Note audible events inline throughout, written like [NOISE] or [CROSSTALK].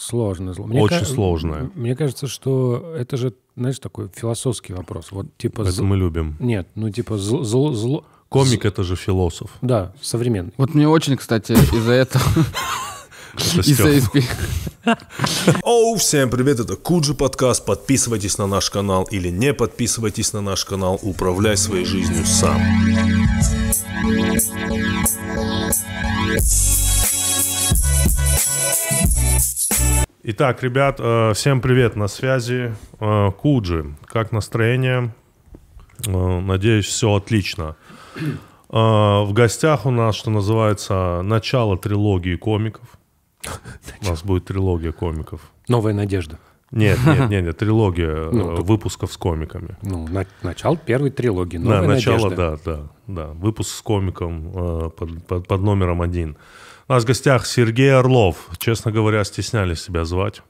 Сложное зло. Мне Очень ка- сложное. Мне кажется, что это же, знаешь, такой философский вопрос. Вот типа... Это зл... мы любим. Нет, ну типа зло... зло, зло... Комик — это же философ. Да, современный. Вот мне очень, кстати, из-за этого... [LAUGHS] Из-за Оу, всем привет, это Куджи подкаст. Подписывайтесь на наш канал или не подписывайтесь на наш канал. Управляй своей жизнью сам. Итак, ребят, э, всем привет, на связи э, Куджи. Как настроение? Э, надеюсь, все отлично. В гостях у нас, что называется, начало трилогии комиков. У нас будет трилогия комиков. Новая надежда. Нет, [LAUGHS] нет, нет, нет трилогия ну, тут... выпусков с комиками. Ну, на... начало первой трилогии, новая да, начало, надежда. Да, да, да. Выпуск с комиком э, под, под, под номером один. У а нас в гостях Сергей Орлов. Честно говоря, стеснялись себя звать.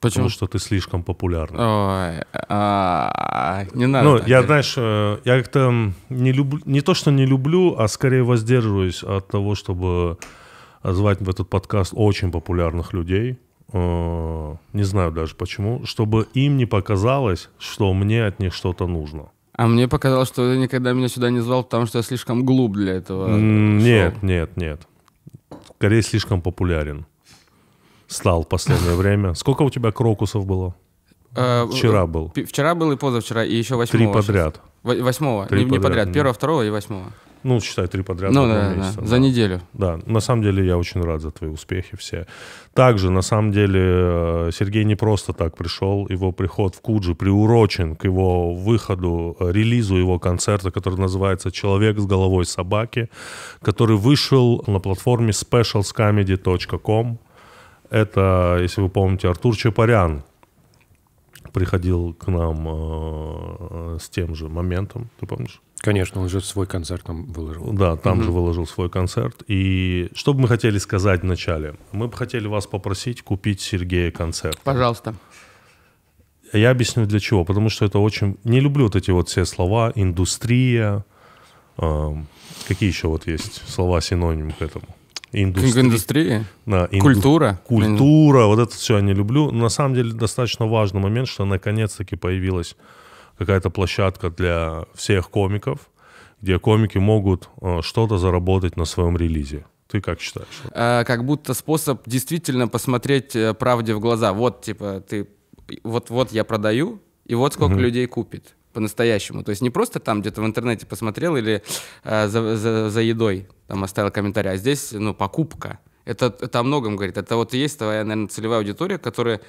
Почему? Потому что ты слишком популярный. Ой, а, не надо. Ну, так, я, знаешь, э, я как-то не люблю, не то, что не люблю, а скорее воздерживаюсь от того, чтобы звать в этот подкаст очень популярных людей. Э, не знаю даже почему. Чтобы им не показалось, что мне от них что-то нужно. А мне показалось, что ты никогда меня сюда не звал, потому что я слишком глуп для этого. Нет, шоу. нет, нет. Корее слишком популярен. Стал в последнее [LAUGHS] время. Сколько у тебя крокусов было? Э, вчера э, был. Вчера был и позавчера, и еще восьмого. Три подряд. Восьмого. Не подряд. Первого, второго и восьмого. Ну, считай, три подряд ну, да, месяца. Да. За неделю. Да, на самом деле я очень рад за твои успехи все. Также, на самом деле, э, Сергей не просто так пришел. Его приход в Куджи приурочен к его выходу, э, релизу его концерта, который называется «Человек с головой собаки», который вышел на платформе specialscomedy.com. Это, если вы помните, Артур Чапарян, приходил к нам э, с тем же моментом, ты помнишь? Конечно, он же свой концерт там выложил. Да, там угу. же выложил свой концерт. И что бы мы хотели сказать вначале? Мы бы хотели вас попросить купить Сергея концерт. Пожалуйста. Я объясню для чего. Потому что это очень... Не люблю вот эти вот все слова «индустрия». Э, какие еще вот есть слова синоним к этому? Индустрия. Индустрия? Да, инду... Культура. Культура. Вот это все я не люблю. на самом деле достаточно важный момент, что наконец-таки появилась какая-то площадка для всех комиков, где комики могут э, что-то заработать на своем релизе. Ты как считаешь? А, как будто способ действительно посмотреть э, правде в глаза. Вот, типа, ты вот, вот я продаю, и вот сколько угу. людей купит по-настоящему. То есть не просто там где-то в интернете посмотрел или э, за, за, за едой там оставил комментарий, а здесь, ну, покупка. Это, это о многом говорит. Это вот и есть твоя, наверное, целевая аудитория, которая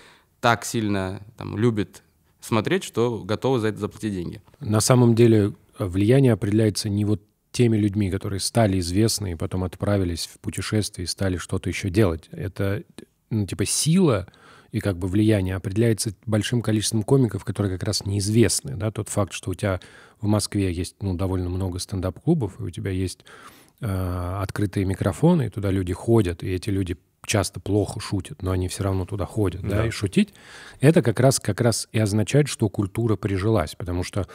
так сильно там, любит смотреть, что готовы за это заплатить деньги. На самом деле э, влияние определяется не вот теми людьми, которые стали известны и потом отправились в путешествие и стали что-то еще делать. Это, ну, типа, сила и как бы влияние определяется большим количеством комиков, которые как раз неизвестны. Да? Тот факт, что у тебя в Москве есть ну, довольно много стендап-клубов, и у тебя есть э, открытые микрофоны, и туда люди ходят, и эти люди часто плохо шутят, но они все равно туда ходят, да, да и шутить, это как раз, как раз и означает, что культура прижилась, потому что,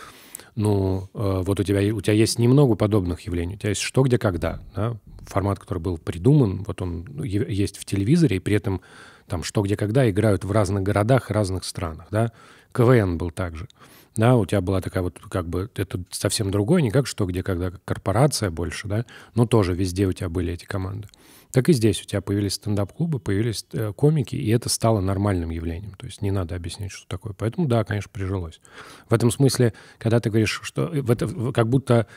ну, э, вот у тебя, у тебя есть немного подобных явлений, у тебя есть что, где, когда, да, формат, который был придуман, вот он ну, есть в телевизоре, и при этом там что, где, когда играют в разных городах, разных странах, да, КВН был также, да, у тебя была такая вот, как бы, это совсем другое, не как что, где, когда, как корпорация больше, да, но тоже везде у тебя были эти команды. Так и здесь у тебя появились стендап-клубы, появились э, комики, и это стало нормальным явлением. То есть не надо объяснять, что такое. Поэтому, да, конечно, прижилось. В этом смысле, когда ты говоришь, что э, в это, как будто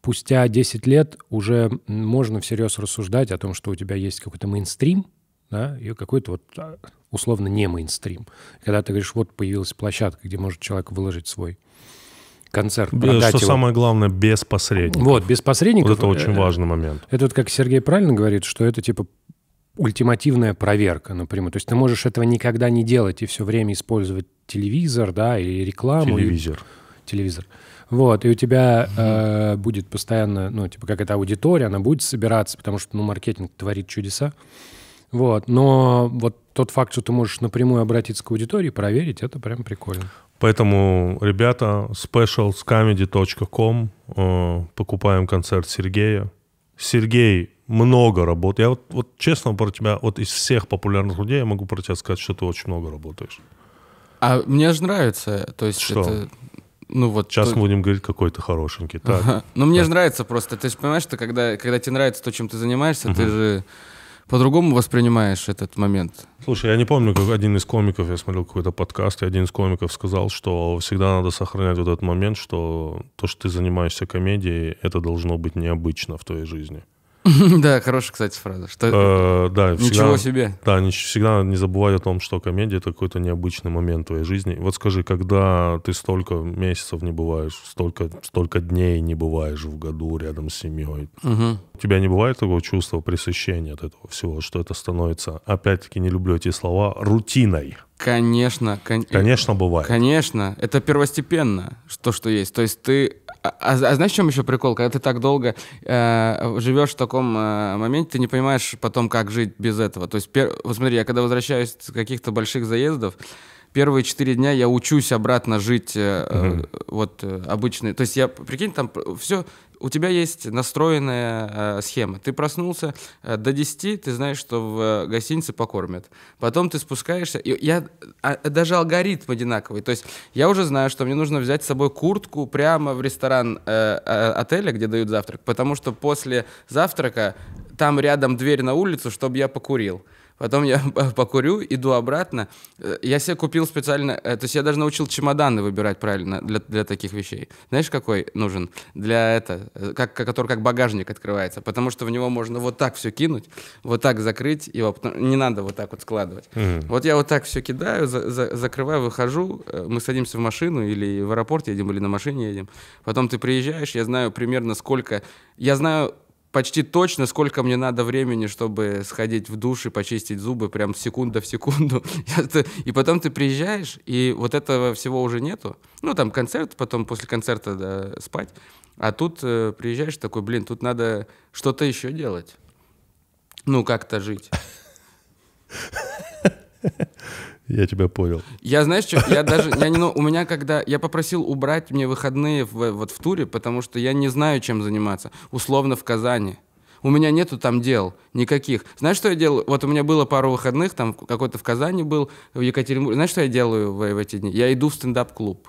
спустя 10 лет уже можно всерьез рассуждать о том, что у тебя есть какой-то мейнстрим, да, и какой-то вот а, условно не мейнстрим. Когда ты говоришь, вот появилась площадка, где может человек выложить свой концерт продать Что его. самое главное, без посредников. Вот, без посредников. Вот это очень э, важный момент. Это вот как Сергей правильно говорит, что это типа ультимативная проверка напрямую. То есть ты можешь этого никогда не делать и все время использовать телевизор, да, и рекламу. Телевизор. И... Телевизор. Вот, и у тебя э, будет постоянно, ну, типа, как эта аудитория, она будет собираться, потому что, ну, маркетинг творит чудеса. Вот, но вот тот факт, что ты можешь напрямую обратиться к аудитории, проверить, это прям прикольно. Поэтому, ребята, specialscomedy.com, э, покупаем концерт Сергея. Сергей, много работ. Я вот, вот честно про тебя, вот из всех популярных людей я могу про тебя сказать, что ты очень много работаешь. А мне же нравится, то есть что? это... Ну, вот Сейчас то... будем говорить, какой ты хорошенький. Так. Ага. Ну, мне так. же нравится просто. Ты же понимаешь, что когда, когда тебе нравится то, чем ты занимаешься, угу. ты же по-другому воспринимаешь этот момент. Слушай, я не помню, как один из комиков, я смотрел какой-то подкаст, и один из комиков сказал, что всегда надо сохранять вот этот момент, что то, что ты занимаешься комедией, это должно быть необычно в твоей жизни. [LAUGHS] Да, хорошая, кстати, фраза. Что... Э, да, Ничего себе. Да, всегда не забывай о том, что комедия — это какой-то необычный момент твоей жизни. Вот скажи, когда ты столько месяцев не бываешь, столько, столько дней не бываешь в году рядом с семьей, у тебя не бывает такого чувства пресыщения от этого всего, что это становится, опять-таки не люблю эти слова, рутиной? Конечно. Кон... Конечно бывает. Конечно. Это первостепенно, что что есть. То есть ты а, а, а знаешь, в чем еще прикол? Когда ты так долго э, живешь в таком э, моменте, ты не понимаешь потом, как жить без этого. То есть, пер... вот смотри, я когда возвращаюсь с каких-то больших заездов, первые четыре дня я учусь обратно жить э, э, вот э, обычный. То есть я, прикинь, там все, у тебя есть настроенная э, схема. Ты проснулся э, до 10, ты знаешь, что в э, гостинице покормят. Потом ты спускаешься, и я, а, даже алгоритм одинаковый. То есть я уже знаю, что мне нужно взять с собой куртку прямо в ресторан э, э, отеля, где дают завтрак, потому что после завтрака там рядом дверь на улицу, чтобы я покурил. Потом я [LAUGHS] покурю, иду обратно. Э, я себе купил специально... Э, то есть я даже научил чемоданы выбирать правильно для, для таких вещей. Знаешь, какой нужен? Для это... Э, как, который как багажник открывается. Потому что в него можно вот так все кинуть, вот так закрыть его. Ну, не надо вот так вот складывать. Mm-hmm. Вот я вот так все кидаю, за, за, закрываю, выхожу. Мы садимся в машину или в аэропорт едем, или на машине едем. Потом ты приезжаешь, я знаю примерно сколько... Я знаю почти точно, сколько мне надо времени, чтобы сходить в душ и почистить зубы, прям секунда в секунду. [LAUGHS] и потом ты приезжаешь, и вот этого всего уже нету. Ну, там концерт, потом после концерта да, спать. А тут э, приезжаешь такой, блин, тут надо что-то еще делать. Ну, как-то жить. [LAUGHS] Я тебя понял. Я, знаешь, что, я даже, я не, ну, у меня когда, я попросил убрать мне выходные в, вот в туре, потому что я не знаю, чем заниматься, условно в Казани. У меня нету там дел никаких. Знаешь, что я делаю? Вот у меня было пару выходных, там какой-то в Казани был, в Екатеринбурге. Знаешь, что я делаю в, в эти дни? Я иду в стендап-клуб.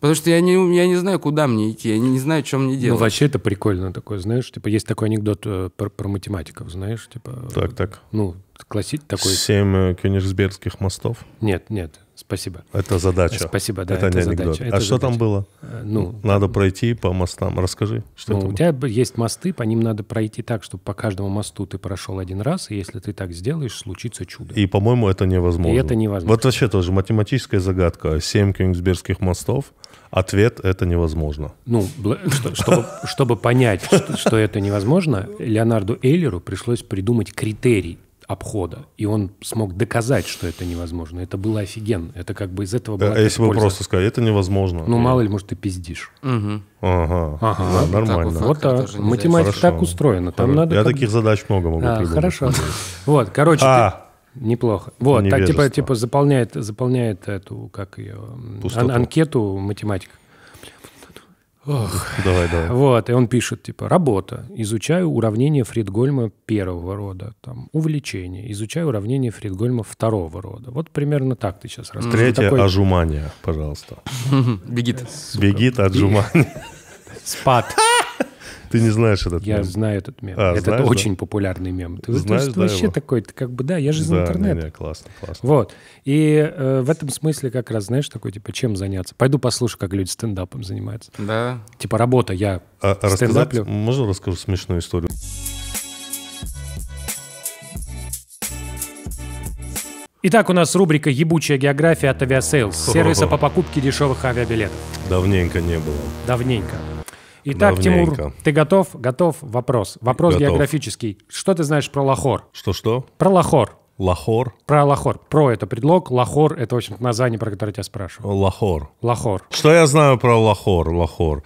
Потому что я не, я не знаю, куда мне идти, я не, не знаю, что мне ну, делать. Ну, вообще это прикольно такое, знаешь, типа есть такой анекдот э, про, про математиков, знаешь, типа... Так, так. Ну, классить такой. Семь э, кёнигсбергских мостов? Нет, нет, Спасибо. Это задача. Спасибо, да. Это, это не задача. анекдот. Это а задача. что там было? Э, ну, надо там... пройти по мостам. Расскажи, что ну, это. У тебя есть мосты, по ним надо пройти так, чтобы по каждому мосту ты прошел один раз, и если ты так сделаешь, случится чудо. И, по-моему, это невозможно. И это невозможно. Вот вообще тоже математическая загадка. Семь кёнигсбергских мостов. Ответ – это невозможно. Ну, чтобы, чтобы понять, что, что это невозможно, Леонарду Эйлеру пришлось придумать критерий, обхода. И он смог доказать, что это невозможно. Это было офигенно. Это как бы из этого была А если бы просто сказать, это невозможно. Ну, мало ли, может, ты пиздишь. Ага. ага. нормально. Вот так. Математика так устроена. Там надо Я таких задач много могу а, придумать. Хорошо. Вот, короче, а. неплохо. Вот, так типа, типа заполняет, заполняет эту, как ее, ан анкету математика. Ох. Давай, давай. Вот, и он пишет, типа, работа. Изучаю уравнение Фридгольма первого рода. Там, увлечение. Изучаю уравнение Фридгольма второго рода. Вот примерно так ты сейчас рассказываешь. Третье такой... отжимание, пожалуйста. Бегит. Э, Бегит отжимание. Спад. Ты не знаешь этот я мем? Я знаю этот мем. А, этот знаешь, очень да? популярный мем. Ты знаешь, да, вообще его? такой, ты как бы, да, я же из да, интернета. Не, классно, классно. Вот. И э, в этом смысле как раз, знаешь, такой, типа, чем заняться? Пойду послушаю, как люди стендапом занимаются. Да. Типа, работа, я а, стендаплю. Можно расскажу смешную историю? Итак, у нас рубрика «Ебучая география» от Aviasales, [LAUGHS] сервиса по покупке дешевых авиабилетов. Давненько не было. Давненько. Итак, Тимур, ты готов? Готов? Вопрос. Вопрос готов. географический. Что ты знаешь про Лахор? Что-что? Про Лахор. Лахор. Про Лахор. Про это предлог. Лахор — это, в общем название, про которое я тебя спрашиваю. Лахор. Лахор. Что я знаю про Лахор? Лахор.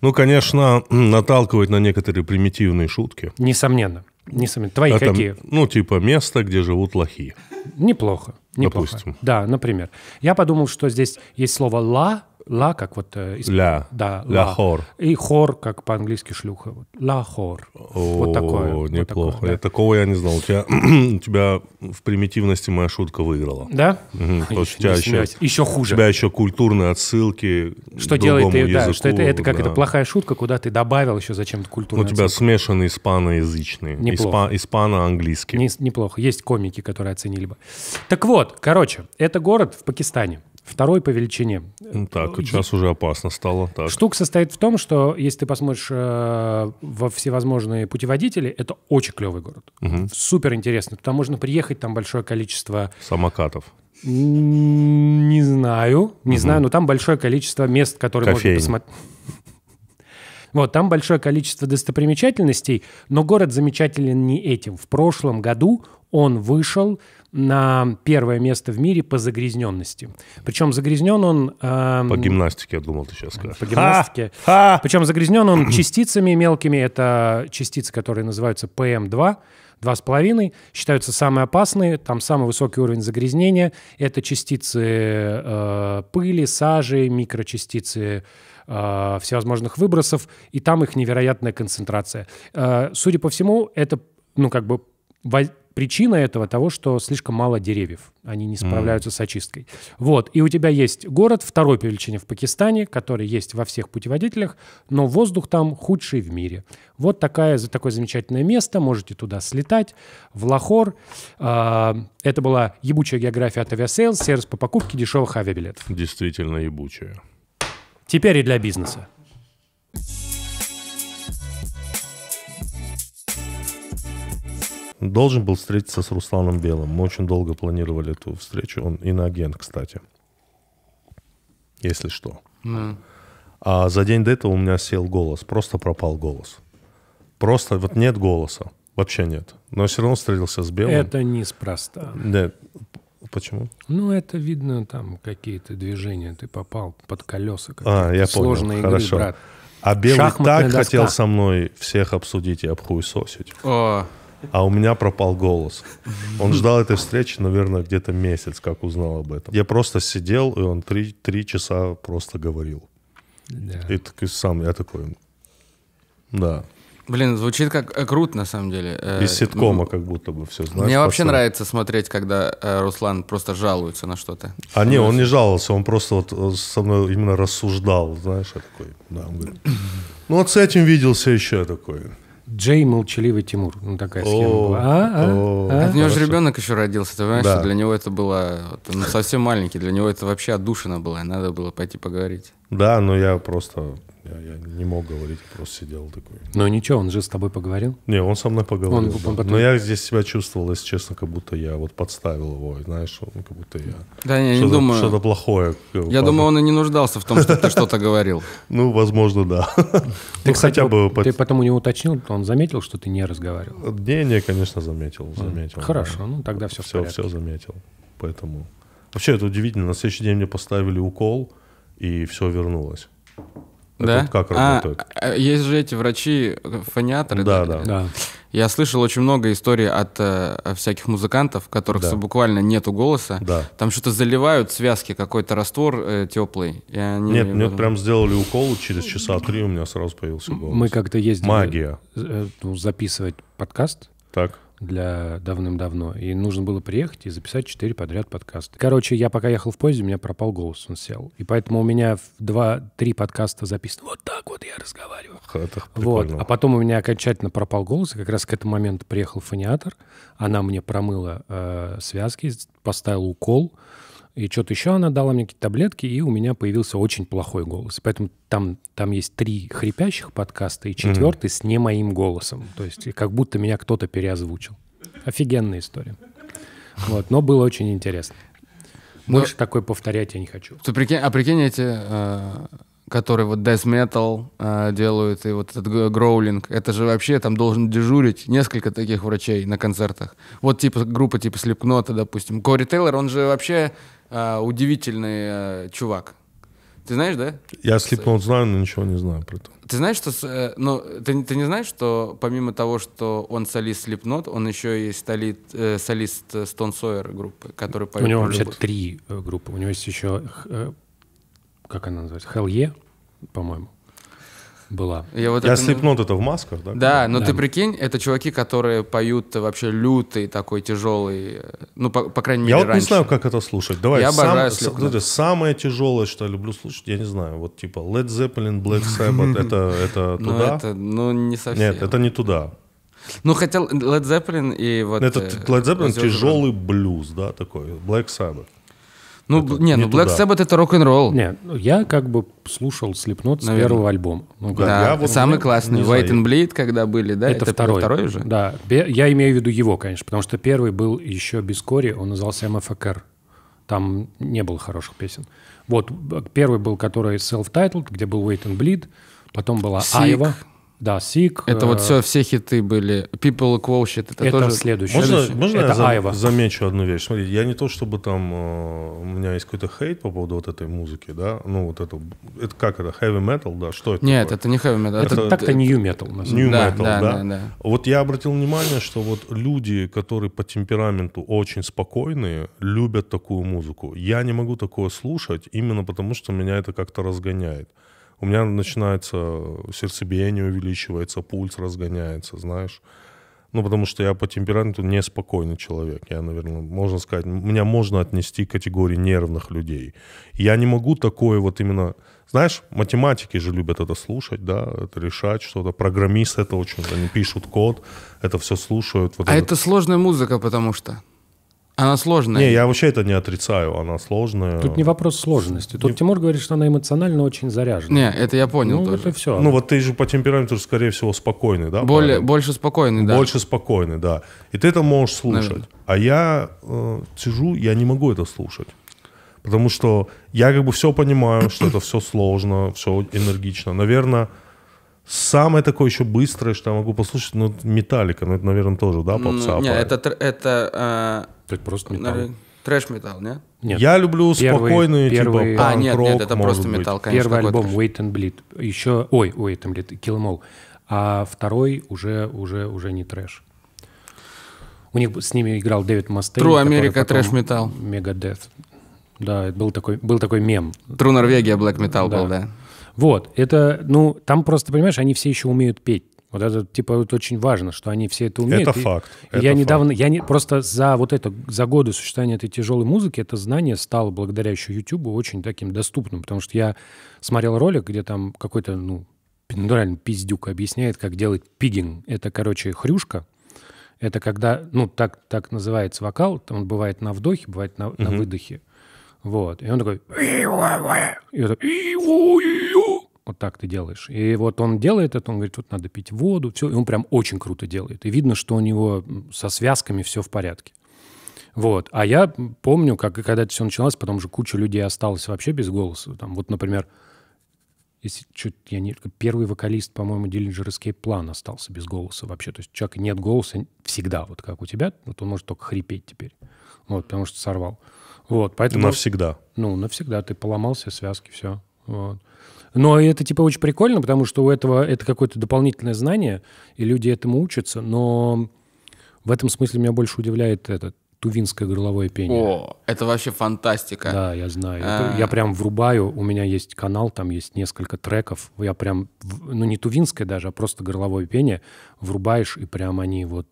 Ну, конечно, [CLEARS THROAT] наталкивает на некоторые примитивные шутки. Несомненно. Несомненно. Твои это, а какие? Ну, типа место, где живут лохи. Неплохо. Неплохо. Допустим. Да, например. Я подумал, что здесь есть слово «ла», ла, как вот... Э, ля. Да, ля. хор. И хор, как по-английски шлюха. Ла хор. вот такое. Неплохо. Вот такое, да. Такого я не знал. У тебя, [CLEARS THROAT] у тебя в примитивности моя шутка выиграла. Да? Угу. То у тебя еще, еще хуже. У тебя еще культурные отсылки Что делает ты, языку, да, что это, это как да. это плохая шутка, куда ты добавил еще зачем-то культурные ну, У тебя отсылки. смешанный испаноязычный. Испа, испано-английский. Не, неплохо. Есть комики, которые оценили бы. Так вот, короче, это город в Пакистане. Второй по величине. Ну так, сейчас уже опасно стало. Так. Штука состоит в том, что если ты посмотришь э, во всевозможные путеводители, это очень клевый город. Угу. Супер интересно. Туда можно приехать, там большое количество... Самокатов. Не знаю, не угу. знаю, но там большое количество мест, которые Кофейни. можно посмотреть. Вот, там большое количество достопримечательностей, но город замечателен не этим. В прошлом году он вышел на первое место в мире по загрязненности. Причем загрязнен он... Эм, по гимнастике, я думал, ты сейчас скажешь. По гимнастике. [LAUGHS] А! Причем загрязнен он частицами мелкими. Это частицы, которые называются ПМ2. 2,5 считаются самые опасные, там самый высокий уровень загрязнения. Это частицы э, пыли, сажи, микрочастицы э, всевозможных выбросов, и там их невероятная концентрация. Э, судя по всему, это ну, как бы причина этого того, что слишком мало деревьев. Они не справляются mm. с очисткой. Вот. И у тебя есть город второй по величине в Пакистане, который есть во всех путеводителях, но воздух там худший в мире. Вот такая, за такое замечательное место. Можете туда слетать. В Лахор. Э, это была ебучая география от авиасейлс, сервис по покупке дешевых авиабилетов. Действительно ебучая. Теперь и для бизнеса. должен был встретиться с Русланом Белым. Мы очень долго планировали эту встречу. Он иноагент, кстати. Если что. Mm. А за день до этого у меня сел голос. Просто пропал голос. Просто вот нет голоса. Вообще нет. Но все равно встретился с Белым. Это неспроста. Нет. Почему? Ну, это видно, там какие-то движения. Ты попал под колеса. А, я сложные понял. Сложные Хорошо. брат. А Белый Шахматная так доска. хотел со мной всех обсудить и обхуесосить. О а у меня пропал голос. Он ждал этой встречи, наверное, где-то месяц, как узнал об этом. Я просто сидел, и он три, три часа просто говорил. Да. И так, и сам я такой, да. Блин, звучит как э, круто, на самом деле. Э, Из ситкома ну, как будто бы все знаешь. Мне вообще пацаны. нравится смотреть, когда э, Руслан просто жалуется на что-то. А не, он не жаловался, он просто вот со мной именно рассуждал, знаешь, я такой, да, он говорит, ну вот с этим виделся еще такой. Джей молчаливый Тимур. Ну, такая схема была. А, а, От а? него же ребенок еще родился, ты понимаешь, что для него это было ну, совсем маленький, для него это вообще отдушина была, надо было пойти поговорить. Да, но я просто я, я не мог говорить, просто сидел такой. Но ну ничего, он же с тобой поговорил? Не, он со мной поговорил. Он, он потом... Но я здесь себя чувствовал, если честно, как будто я вот подставил его, знаешь, он, как будто я... Да, я не думаю. Что-то плохое. Э, я потом... думаю, он и не нуждался в том, что ты что-то говорил. [LAUGHS] Ну, возможно, да. Ты [LAUGHS] ну, хотя бы... Ты потом у него уточнил, он заметил, что ты не разговаривал? Не, не, конечно, заметил, а, заметил. Хорошо, ну тогда все Все, все заметил, поэтому... Вообще, это удивительно. На следующий день мне поставили укол, и все вернулось. Да? Это вот как а, А, есть же эти врачи-фониаторы. Да, да, да. Я слышал очень много историй от э, всяких музыкантов, которых да. буквально нету голоса. Да. Там что-то заливают связки, какой-то раствор э, теплый. И они... Нет, мне прям сделали укол, через часа три у меня сразу появился голос. Мы как-то ездили... Магия. Э, ну, записывать подкаст. Так для давным-давно. И нужно было приехать и записать четыре подряд подкаста. Короче, я пока ехал в поезде, у меня пропал голос, он сел. И поэтому у меня два-три подкаста записаны. Вот так вот я разговариваю. Это вот. А потом у меня окончательно пропал голос. И как раз к этому моменту приехал фониатор. Она мне промыла э, связки, поставила укол и что-то еще она дала мне какие-то таблетки, и у меня появился очень плохой голос. Поэтому там, там есть три хрипящих подкаста и четвертый mm-hmm. с не моим голосом. То есть как будто меня кто-то переозвучил. Офигенная история. Вот, но было очень интересно. Ну, Больше такое повторять я не хочу. Ты прикинь, а прикинь эти, э, которые вот death metal э, делают, и вот этот гроулинг, это же вообще там должен дежурить несколько таких врачей на концертах. Вот типа группа типа Слепкнота, допустим. Кори Тейлор, он же вообще э, удивительный э, чувак. Ты знаешь, да? Я Слепкнот знаю, но ничего не знаю про это. Ты знаешь, что... Э, ну, ты, ты не знаешь, что помимо того, что он солист Slipknot, он еще и солид, э, солист э, Stone Sawyer группы, который поет... У него вообще три э, группы. У него есть еще... Э, как она называется? Hell Yeah, по-моему была. Я, вот я это... слепнот это в масках, да? Да, но да. ты прикинь, это чуваки, которые поют вообще лютый такой тяжелый, ну, по, по крайней мере, Я вот не знаю, как это слушать. Давай, я сам, обожаю слепнот. Сам, самое тяжелое, что я люблю слушать, я не знаю, вот типа Led Zeppelin, Black Sabbath, [LAUGHS] это, это ну, туда? Ну, это, ну, не совсем. Нет, это не туда. Ну, хотя Led Zeppelin и вот... Ну, этот э, Led Zeppelin тяжелый блюз, да, такой, Black Sabbath. Ну, это, не, ну Black туда. Sabbath это рок-н-ролл. Не, ну, я как бы слушал Slipknot с Наверное. первого альбома. Ну, да, да вот самый не, классный, не White and Bleed, когда были, да? Это, это второй. второй уже? Да, я имею в виду его, конечно, потому что первый был еще без Кори, он назывался MFKR. Там не было хороших песен. Вот, первый был, который self-titled, где был Wait and Bleed, потом была Сик. Айва. Да, Сик. Это э вот все, все хиты были. People Equal Shit. Это, это тоже... следующее. Можно, можно это я Айва. замечу одну вещь? Смотри, я не то, чтобы там... Э, у меня есть какой-то хейт по поводу вот этой музыки, да? Ну, вот это... Это как это? Heavy metal, да? Что это Нет, такое? это не heavy metal. Это, это так-то э, new metal. New да, metal, да, да? Да, да. Вот я обратил внимание, что вот люди, которые по темпераменту очень спокойные, любят такую музыку. Я не могу такое слушать именно потому, что меня это как-то разгоняет у меня начинается сердцебиение увеличивается, пульс разгоняется, знаешь. Ну, потому что я по темпераменту неспокойный человек. Я, наверное, можно сказать, меня можно отнести к категории нервных людей. Я не могу такое вот именно... Знаешь, математики же любят это слушать, да, это решать что-то. Программисты это очень... Они пишут код, это все слушают. Вот а этот... это сложная музыка, потому что... Она сложная. Не, я вообще это не отрицаю, она сложная. Тут не вопрос сложности. Тут не... Тимур говорит, что она эмоционально очень заряжена. Не, это я понял ну, тоже. это все. Ну вот ты же по темпераменту, скорее всего, спокойный, да? Более, больше спокойный, да. Больше спокойный, да. И ты это можешь слушать. Наверное. А я э, сижу, я не могу это слушать. Потому что я как бы все понимаю, что это все сложно, все энергично. Наверное, Самое такое еще быстрое, что я могу послушать, ну, Металлика, ну, это, наверное, тоже, да, ну, попса? Ну, нет, это... это э, так просто металл. Трэш-металл, нет? Нет. Я люблю первый, спокойные, типа, первый... А, нет, нет, это просто быть. металл, конечно. Первый альбом трэш. Wait and Bleed, еще... Ой, Wait and Bleed, Kill Em All. А второй уже, уже, уже не трэш. У них с ними играл Дэвид Мастейн. True America Trash Metal. Мегадет. Да, был такой, был такой мем. True Норвегия Black Metal да. был, да. Вот, это, ну, там просто, понимаешь, они все еще умеют петь. Вот это, типа, вот очень важно, что они все это умеют. Это и, факт. И это я факт. недавно, я не, просто за вот это, за годы существования этой тяжелой музыки, это знание стало благодаря еще Ютубу очень таким доступным, потому что я смотрел ролик, где там какой-то, ну, натурально пиздюк объясняет, как делать пигинг. Это, короче, хрюшка. Это когда, ну, так, так называется вокал, он бывает на вдохе, бывает на, угу. на выдохе. Вот. И он такой... И вот, так ты делаешь. И вот он делает это, он говорит, тут надо пить воду, все. И он прям очень круто делает. И видно, что у него со связками все в порядке. Вот. А я помню, как когда это все началось, потом же куча людей осталось вообще без голоса. Там, вот, например, если чуть я не... Первый вокалист, по-моему, Dillinger Escape Plan остался без голоса вообще. То есть у человека нет голоса всегда, вот как у тебя. Вот он может только хрипеть теперь. Вот, потому что сорвал. Вот, поэтому... Навсегда. Ну, навсегда. Ты поломался, связки, все. Вот. Но это, типа, очень прикольно, потому что у этого это какое-то дополнительное знание, и люди этому учатся, но в этом смысле меня больше удивляет это тувинское горловое пение. О, это вообще фантастика. Да, я знаю. А... Я прям врубаю, у меня есть канал, там есть несколько треков. Я прям, ну не тувинское даже, а просто горловое пение. Врубаешь, и прям они вот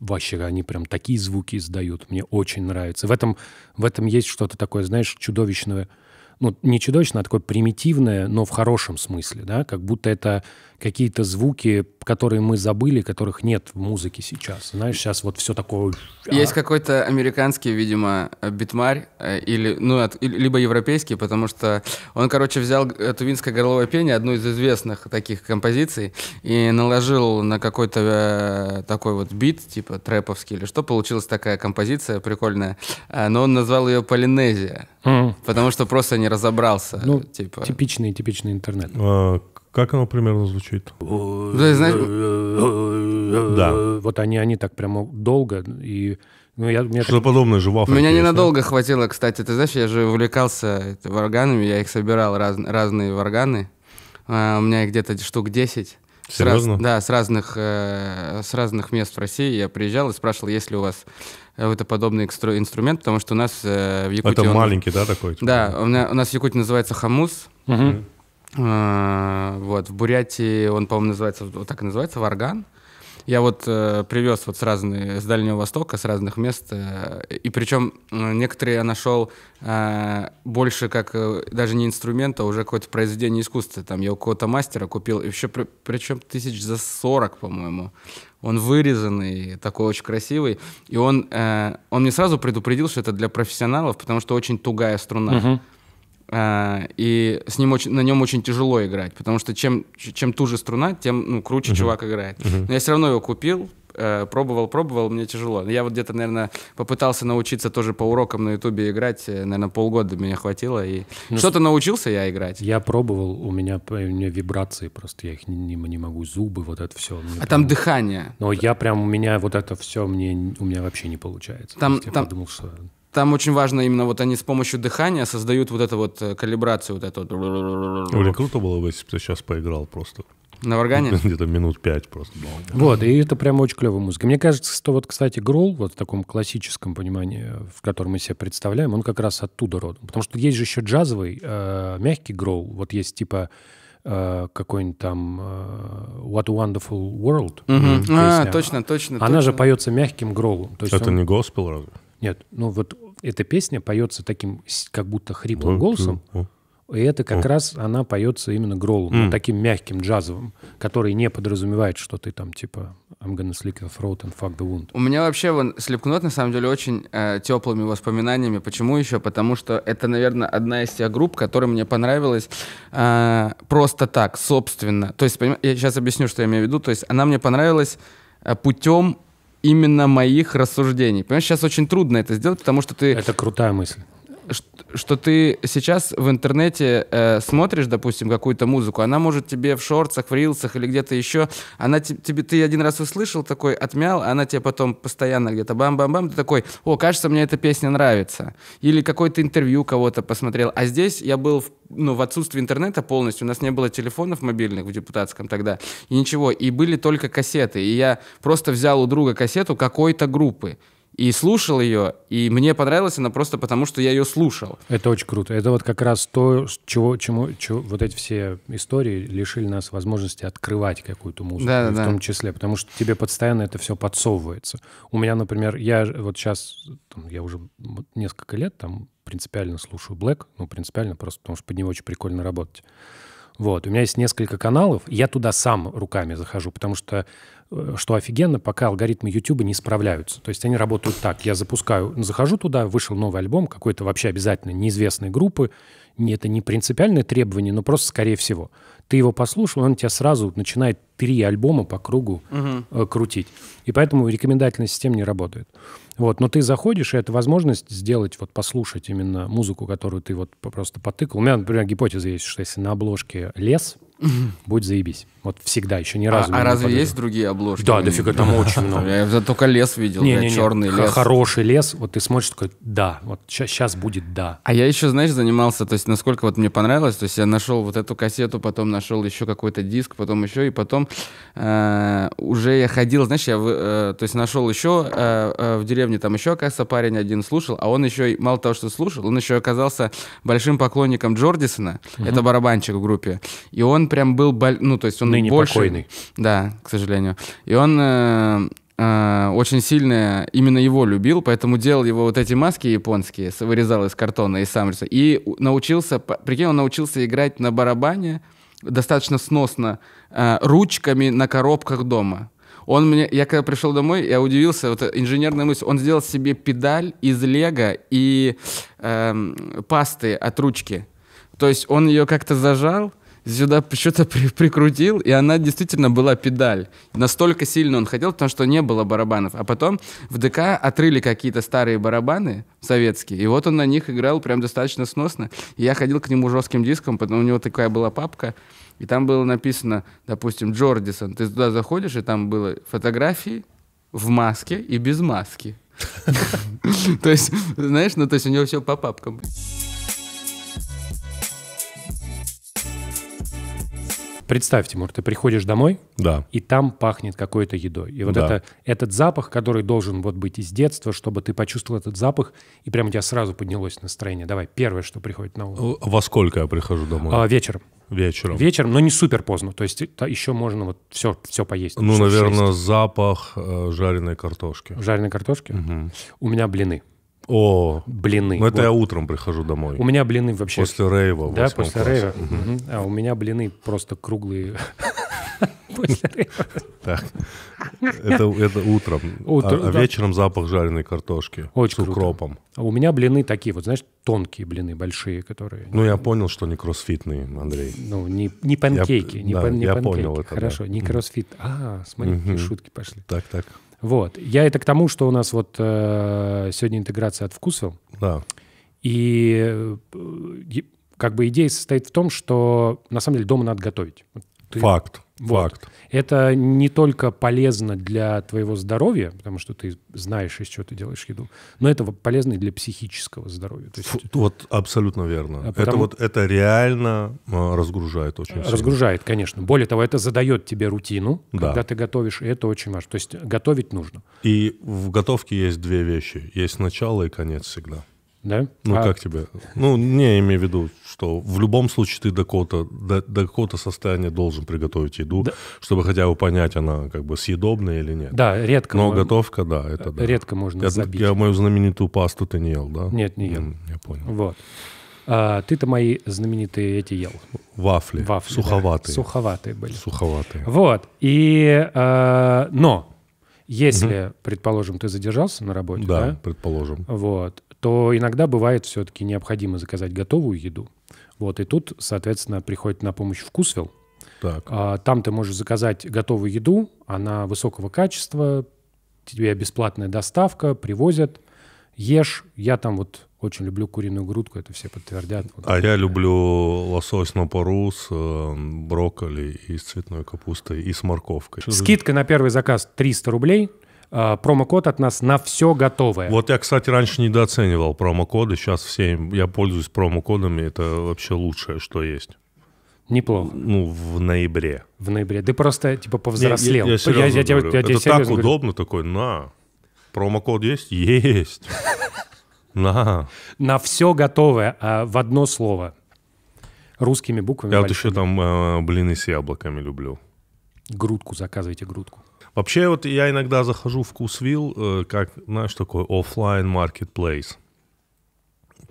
вообще они прям такие звуки издают, мне очень нравится. В этом, в этом есть что-то такое, знаешь, чудовищное, ну, не чудовищное, а такое примитивное, но в хорошем смысле, да, как будто это какие-то звуки, которые мы забыли, которых нет в музыке сейчас. Знаешь, сейчас вот все такое... А. Есть какой-то американский, видимо, битмарь, э, или, ну, от, либо европейский, потому что он, короче, взял э, тувинское горловое пение, одну из известных таких композиций, и наложил на какой-то э, такой вот бит, типа трэповский или что, получилась такая композиция прикольная, но он назвал ее «Полинезия», mm. потому что просто не разобрался. Ну, типа... типичный, типичный интернет. А, как оно примерно звучит? Да. Вот они, они так прямо долго и... Ну, я, меня Что-то так... подобное же в Меня ненадолго хватило, кстати. Ты знаешь, я же увлекался варганами, я их собирал, раз, разные варганы. А, у меня их где-то штук 10. Серьезно? С раз, да, с разных, э, с разных мест в России я приезжал и спрашивал, есть ли у вас э, это подобный экстру- инструмент, потому что у нас э, в Якутии... Это он... маленький, да, такой? Типа? Да, у, меня, у нас в Якутии называется хамус. Угу. Э, вот, в Бурятии он, по-моему, называется, вот так и называется, варган. Я вот э, привез вот с разных, с Дальнего Востока, с разных мест, э, и причем э, некоторые я нашел э, больше как э, даже не инструмента, а уже какое-то произведение искусства. Там я у кого то мастера купил, и еще при, причем тысяч за сорок, по-моему. Он вырезанный, такой очень красивый, и он, э, он мне сразу предупредил, что это для профессионалов, потому что очень тугая струна. Uh-huh. А, и с ним очень, на нем очень тяжело играть, потому что чем, чем туже струна, тем ну, круче uh-huh. чувак играет. Uh-huh. Но я все равно его купил, э, пробовал, пробовал, мне тяжело. Я вот где-то, наверное, попытался научиться тоже по урокам на Ютубе играть, э, наверное, полгода меня хватило, и ну, что-то научился я играть. Я пробовал, у меня, у меня вибрации просто, я их не, не могу, зубы, вот это все. А прям... там дыхание. Но я прям, у меня вот это все, мне, у меня вообще не получается. Там, там... Я подумал, что там очень важно именно вот они с помощью дыхания создают вот эту вот э, калибрацию, вот эту. Блин, круто было бы, если бы ты сейчас поиграл просто. На варгане? [LAUGHS] Где-то минут пять просто. Вот, и это прям очень клевая музыка. Мне кажется, что вот, кстати, Грол, вот в таком классическом понимании, в котором мы себя представляем, он как раз оттуда родом. Потому что есть же еще джазовый, э, мягкий Грол. Вот есть типа э, какой-нибудь там э, What a Wonderful World. Угу. Песня. А, точно, точно. Она точно. же поется мягким гроулом. это он... не госпел разве? Нет, ну вот эта песня поется таким как будто хриплым голосом. И это как раз она поется именно гролом, mm. таким мягким, джазовым, который не подразумевает, что ты там типа I'm gonna slick your throat and fuck the wound. У меня вообще вон Slipknot на самом деле очень э, теплыми воспоминаниями. Почему еще? Потому что это, наверное, одна из тех групп, которая мне понравилась э, просто так, собственно. То есть, поним... я сейчас объясню, что я имею в виду. То есть она мне понравилась э, путем именно моих рассуждений. Понимаешь, сейчас очень трудно это сделать, потому что ты... Это крутая мысль что ты сейчас в интернете э, смотришь, допустим, какую-то музыку, она может тебе в шорцах, в рилсах или где-то еще, она тебе, ты один раз услышал такой, отмял, она тебе потом постоянно где-то бам-бам-бам, ты такой, о, кажется, мне эта песня нравится. Или какое-то интервью кого-то посмотрел. А здесь я был в, ну, в отсутствии интернета полностью, у нас не было телефонов мобильных в депутатском тогда, и ничего, и были только кассеты, и я просто взял у друга кассету какой-то группы, и слушал ее, и мне понравилась она просто потому, что я ее слушал. Это очень круто. Это вот как раз то, чего, чему, чего вот эти все истории лишили нас возможности открывать какую-то музыку, да, в да. том числе, потому что тебе постоянно это все подсовывается. У меня, например, я вот сейчас, там, я уже несколько лет там принципиально слушаю Black, ну, принципиально просто потому, что под него очень прикольно работать. Вот, у меня есть несколько каналов, я туда сам руками захожу, потому что что офигенно, пока алгоритмы YouTube не справляются. То есть они работают так. Я запускаю, захожу туда, вышел новый альбом какой-то вообще обязательно неизвестной группы. Это не принципиальное требование, но просто скорее всего. Ты его послушал, он тебя сразу начинает три альбома по кругу угу. крутить. И поэтому рекомендательная система не работает. Вот. Но ты заходишь, и это возможность сделать, вот послушать именно музыку, которую ты вот просто потыкал. У меня, например, гипотеза есть, что если на обложке лес, угу. будет заебись. Вот всегда, еще ни а, разу. А, а разве подожду. есть другие обложки? Да, дофига, там очень много. Я только лес видел, не, не, черный лес. Хороший лес, вот ты смотришь такой, да, вот сейчас будет да. А я еще, знаешь, занимался, то есть насколько вот мне понравилось, то есть я нашел вот эту кассету, потом нашел еще какой-то диск, потом еще, и потом э, уже я ходил, знаешь, я э, то есть нашел еще э, в деревне там еще, оказывается, парень один слушал, а он еще, мало того, что слушал, он еще оказался большим поклонником Джордисона, это барабанщик в группе, и он прям был, ну, то есть он он ныне больше, покойный. Да, к сожалению. И он э, э, очень сильно именно его любил, поэтому делал его вот эти маски японские, вырезал из картона и сам рисовал. И научился, прикинь, он научился играть на барабане достаточно сносно э, ручками на коробках дома. Он мне, я когда пришел домой, я удивился, вот инженерная мысль, он сделал себе педаль из лего и э, пасты от ручки. То есть он ее как-то зажал, сюда что-то при прикрутил, и она действительно была педаль. Настолько сильно он хотел, потому что не было барабанов. А потом в ДК отрыли какие-то старые барабаны советские, и вот он на них играл прям достаточно сносно. И я ходил к нему жестким диском, потому у него такая была папка, и там было написано, допустим, Джордисон. Ты туда заходишь, и там было фотографии в маске и без маски. [LAUGHS] То есть, знаешь, ну то есть у него все по папкам. Представь, Тимур, ты приходишь домой, да. и там пахнет какой-то едой. И вот да. это, этот запах, который должен вот быть из детства, чтобы ты почувствовал этот запах, и прямо у тебя сразу поднялось настроение. Давай, первое, что приходит на ум. Э, во сколько я прихожу домой? А, вечером. Вечером. Вечером, но не супер поздно. То есть то еще можно вот все, все поесть. Ну, наверное, 6. запах э, жареной картошки. Жареной картошки? Угу. У меня блины. О, блины. Ну, это вот. я утром прихожу домой. У меня блины вообще... После рейва. Да, после классе. рейва. Угу. А у меня блины просто круглые. [LAUGHS] После рейва. Так. Это, это утром. Утро, а, а вечером запах жареной картошки с укропом. А у меня блины такие, вот знаешь, тонкие блины, большие, которые... Ну, я понял, что не кроссфитные, Андрей. Ну, не, не панкейки. не да, я понял это. Хорошо, не кроссфит. А, смотри, шутки пошли. Так, так. Вот. Я это к тому, что у нас вот э, сегодня интеграция от вкусов. Да. И э, как бы идея состоит в том, что на самом деле дома надо готовить. Вот ты... Факт. Вот. Факт. Это не только полезно для твоего здоровья, потому что ты знаешь, из чего ты делаешь еду, но это полезно и для психического здоровья. То есть... вот абсолютно верно. А потому... Это вот это реально а, разгружает очень сильно. Разгружает, конечно. Более того, это задает тебе рутину, да. когда ты готовишь, и это очень важно. То есть готовить нужно. И в готовке есть две вещи: есть начало и конец всегда. Да? Ну, а... как тебе? Ну, не, имею в виду, что в любом случае ты до какого-то, до, до какого-то состояния должен приготовить еду, да. чтобы хотя бы понять, она как бы съедобная или нет. Да, редко. Но мы... готовка, да, это э, да. Редко можно я, забить. Я мою знаменитую пасту ты не ел, да? Нет, не ел. Я понял. Вот. А, ты-то мои знаменитые эти ел. Вафли. Вафли. Суховатые. Да. Суховатые были. Суховатые. Вот. И, а, но, если, угу. предположим, ты задержался на работе, да? Да, предположим. Вот то иногда бывает все-таки необходимо заказать готовую еду. Вот, и тут, соответственно, приходит на помощь вкусвел. Так. А, там ты можешь заказать готовую еду, она высокого качества, тебе бесплатная доставка, привозят, ешь. Я там вот очень люблю куриную грудку, это все подтвердят. Вот, а я люблю лосось на пару с э, брокколи и с цветной капустой и с морковкой. Скидка на первый заказ 300 рублей – Э, промокод от нас на все готовое. Вот я, кстати, раньше недооценивал промокоды. Сейчас все, я пользуюсь промокодами. Это вообще лучшее, что есть. Неплохо. Ну, в ноябре. В ноябре. Ты просто, типа, повзрослел. Не, я, я, я, я, я, я, я, Это так говорю. удобно такой, на. Промокод есть? Есть. [LAUGHS] На. На все готовое, а в одно слово. Русскими буквами. Я вот еще там э, блины с яблоками люблю. Грудку, заказывайте грудку. Вообще вот я иногда захожу в Кусвил, э, как, знаешь, такой офлайн маркетплейс.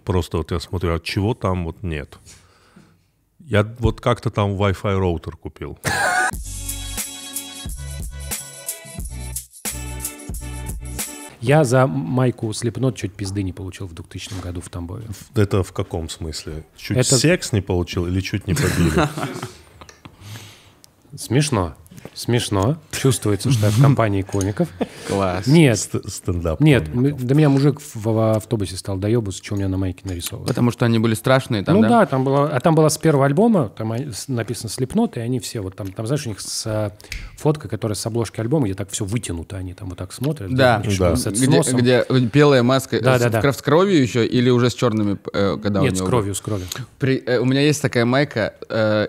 Просто вот я смотрю, от а чего там вот нет. Я вот как-то там Wi-Fi роутер купил. Я за майку Слепнот чуть пизды не получил в 2000 году в Тамбове. Это в каком смысле? Чуть Это... секс не получил или чуть не побили? [LAUGHS] Смешно. Смешно. Чувствуется, что я в [LAUGHS] компании комиков. Класс. Нет. Стендап. Нет, до меня мужик в автобусе стал доебаться, что у меня на майке нарисовано. Потому что они были страшные там, Ну да, там было... А там было с первого альбома, там написано «Слепнот», и они все вот там... Там, знаешь, у них с э, фотка, которая с обложки альбома, где так все вытянуто, они там вот так смотрят. Да, да. Где, где белая маска да, да, да. с кровью еще или уже с черными, э, когда Нет, у него... с кровью, с кровью. Э, у меня есть такая майка,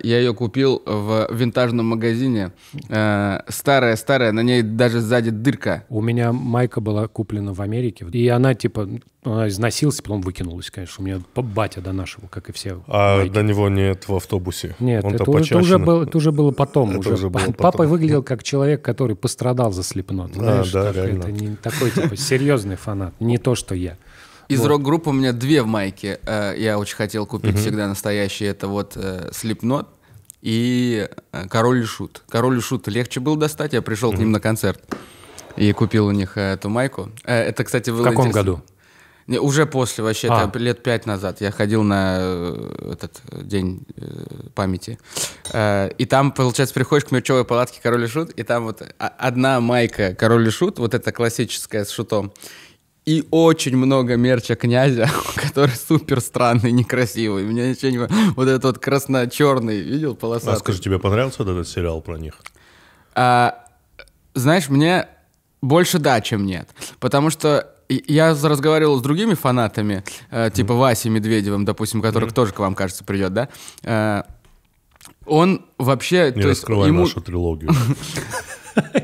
я ее купил в винтажном магазине. Старая-старая, э, на ней даже сзади дырка. У меня майка была куплена в Америке, и она типа она износилась, потом выкинулась, конечно. У меня батя до нашего, как и все. А майки. до него нет в автобусе? Нет, это, это, это, уже было, это уже было потом. Это уже. Уже было Папа выглядел как человек, который пострадал за слепнот. А, да, да, реально. Это не такой типа серьезный фанат, не то, что я. Из вот. рок-групп у меня две в майке. Э, я очень хотел купить угу. всегда настоящие. Это вот э, Slipknot и э, «Король и Шут». «Король и Шут» легче было достать, я пришел mm-hmm. к ним на концерт и купил у них э, эту майку. Э, это, кстати, было В каком интересно. году? Не, уже после, вообще, а. лет пять назад. Я ходил на этот день памяти. И там, получается, приходишь к мерчевой палатке «Король и Шут», и там вот одна майка «Король и Шут», вот эта классическая с шутом, и очень много мерча князя, [LAUGHS] который супер странный, некрасивый. Меня ничего не... Вот этот вот красно-черный, видел, полосатый. А скажи, тебе понравился этот сериал про них? А, знаешь, мне больше да, чем нет. Потому что я разговаривал с другими фанатами, э, типа mm. Васей Медведевым, допустим, который mm. тоже к вам, кажется, придет, да? Э, он вообще... Не раскрывай есть, ему... нашу трилогию. [LAUGHS]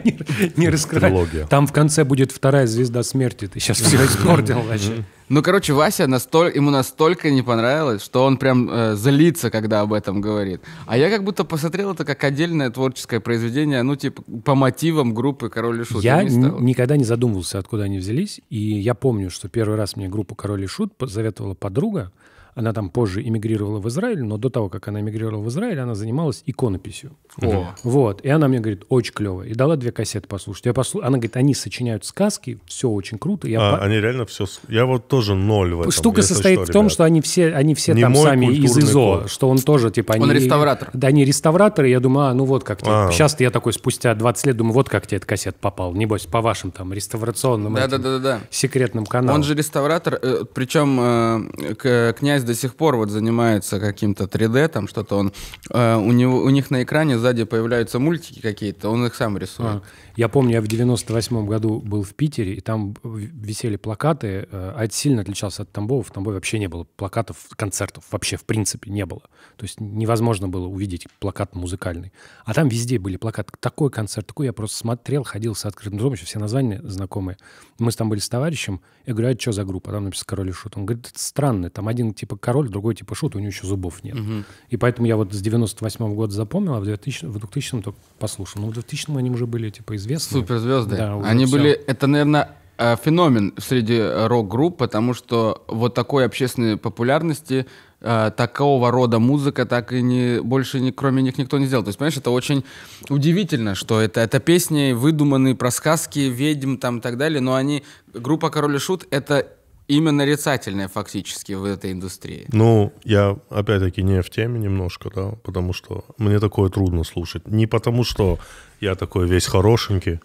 не, не раскрывать. Там в конце будет вторая звезда смерти. Ты сейчас все испортил вообще. Ну, короче, Вася настоль... ему настолько не понравилось, что он прям э, злится, когда об этом говорит. А я как будто посмотрел это как отдельное творческое произведение, ну, типа, по мотивам группы «Король и Шут». Я не стал. никогда не задумывался, откуда они взялись. И я помню, что первый раз мне группу «Король и Шут» советовала подруга. Она там позже эмигрировала в Израиль, но до того, как она эмигрировала в Израиль, она занималась иконописью. О. Вот. И она мне говорит, очень клево. И дала две кассеты послушать. Я послу... Она говорит, они сочиняют сказки, все очень круто. Я а, по... Они реально все... Я вот тоже ноль в этом. Штука состоит что, в том, ребят. что они все, они все там сами из ИЗО, код. что он тоже типа... Они... Он реставратор. Да, они реставраторы. Я думаю, а, ну вот как тебе. А. Сейчас я такой спустя 20 лет думаю, вот как тебе эта кассета попала. Небось, по вашим там реставрационным да, этим, да, да, да, да. секретным каналам. Он же реставратор. Э, Причем э, князь до сих пор вот занимается каким-то 3D, там что-то он... Э, у, него, у них на экране сзади появляются мультики какие-то, он их сам рисует. А. Я помню, я в 98-м году был в Питере, и там висели плакаты, э, а это сильно отличался от Тамбова. В Тамбове вообще не было плакатов, концертов вообще в принципе не было. То есть невозможно было увидеть плакат музыкальный. А там везде были плакаты. Такой концерт, такой я просто смотрел, ходил с открытым ртом, все названия знакомые. Мы там были с товарищем, я говорю, а это что за группа? А там написано «Король и Шут». Он говорит, это странно, там один типа король, другой типа шут, у него еще зубов нет. Угу. И поэтому я вот с 98 -го года запомнил, а в 2000, в 2000 только послушал. Ну в 2000 они уже были типа известны. Суперзвезды. Да, они все. были, это, наверное, э, феномен среди э, рок-групп, потому что вот такой общественной популярности э, такого рода музыка так и не больше ни, кроме них никто не сделал. То есть, понимаешь, это очень удивительно, что это, это песни выдуманные про сказки, ведьм там и так далее, но они, группа Король и Шут, это именно нарицательное фактически в этой индустрии. Ну, я опять-таки не в теме немножко, да, потому что мне такое трудно слушать. Не потому что я такой весь хорошенький,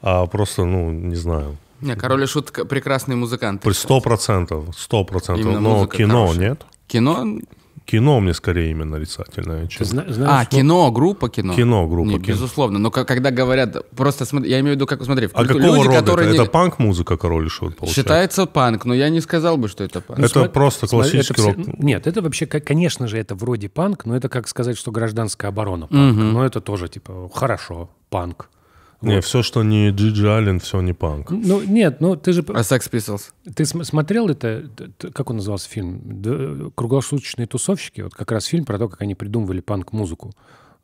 а просто, ну, не знаю. Не, Король и Шут прекрасный музыкант. Сто процентов, сто процентов. Но кино хороший. нет. Кино Кино мне скорее именно рисательное. Чем... зна- ну, знаешь, а, что... Ну, кино, группа кино? Кино, группа Нет, кино. Безусловно, но когда говорят, просто смотри, я имею в виду, как смотри, в а какого люди, рода которые... Это, не... это панк-музыка «Король и Шут» получается? Считается панк, но я не сказал бы, что это панк. Это ну, просто смотри, классический это все... рок. Нет, это вообще, конечно же, это вроде панк, но это как сказать, что гражданская оборона панк. Угу. Но это тоже, типа, хорошо, панк. Не, вот. все, что не Джиджи Аллен, все не панк. Ну, нет, ну ты же... А Sex Pistols? Ты см- смотрел это, как он назывался фильм? Э, круглосуточные тусовщики, вот как раз фильм про то, как они придумывали панк-музыку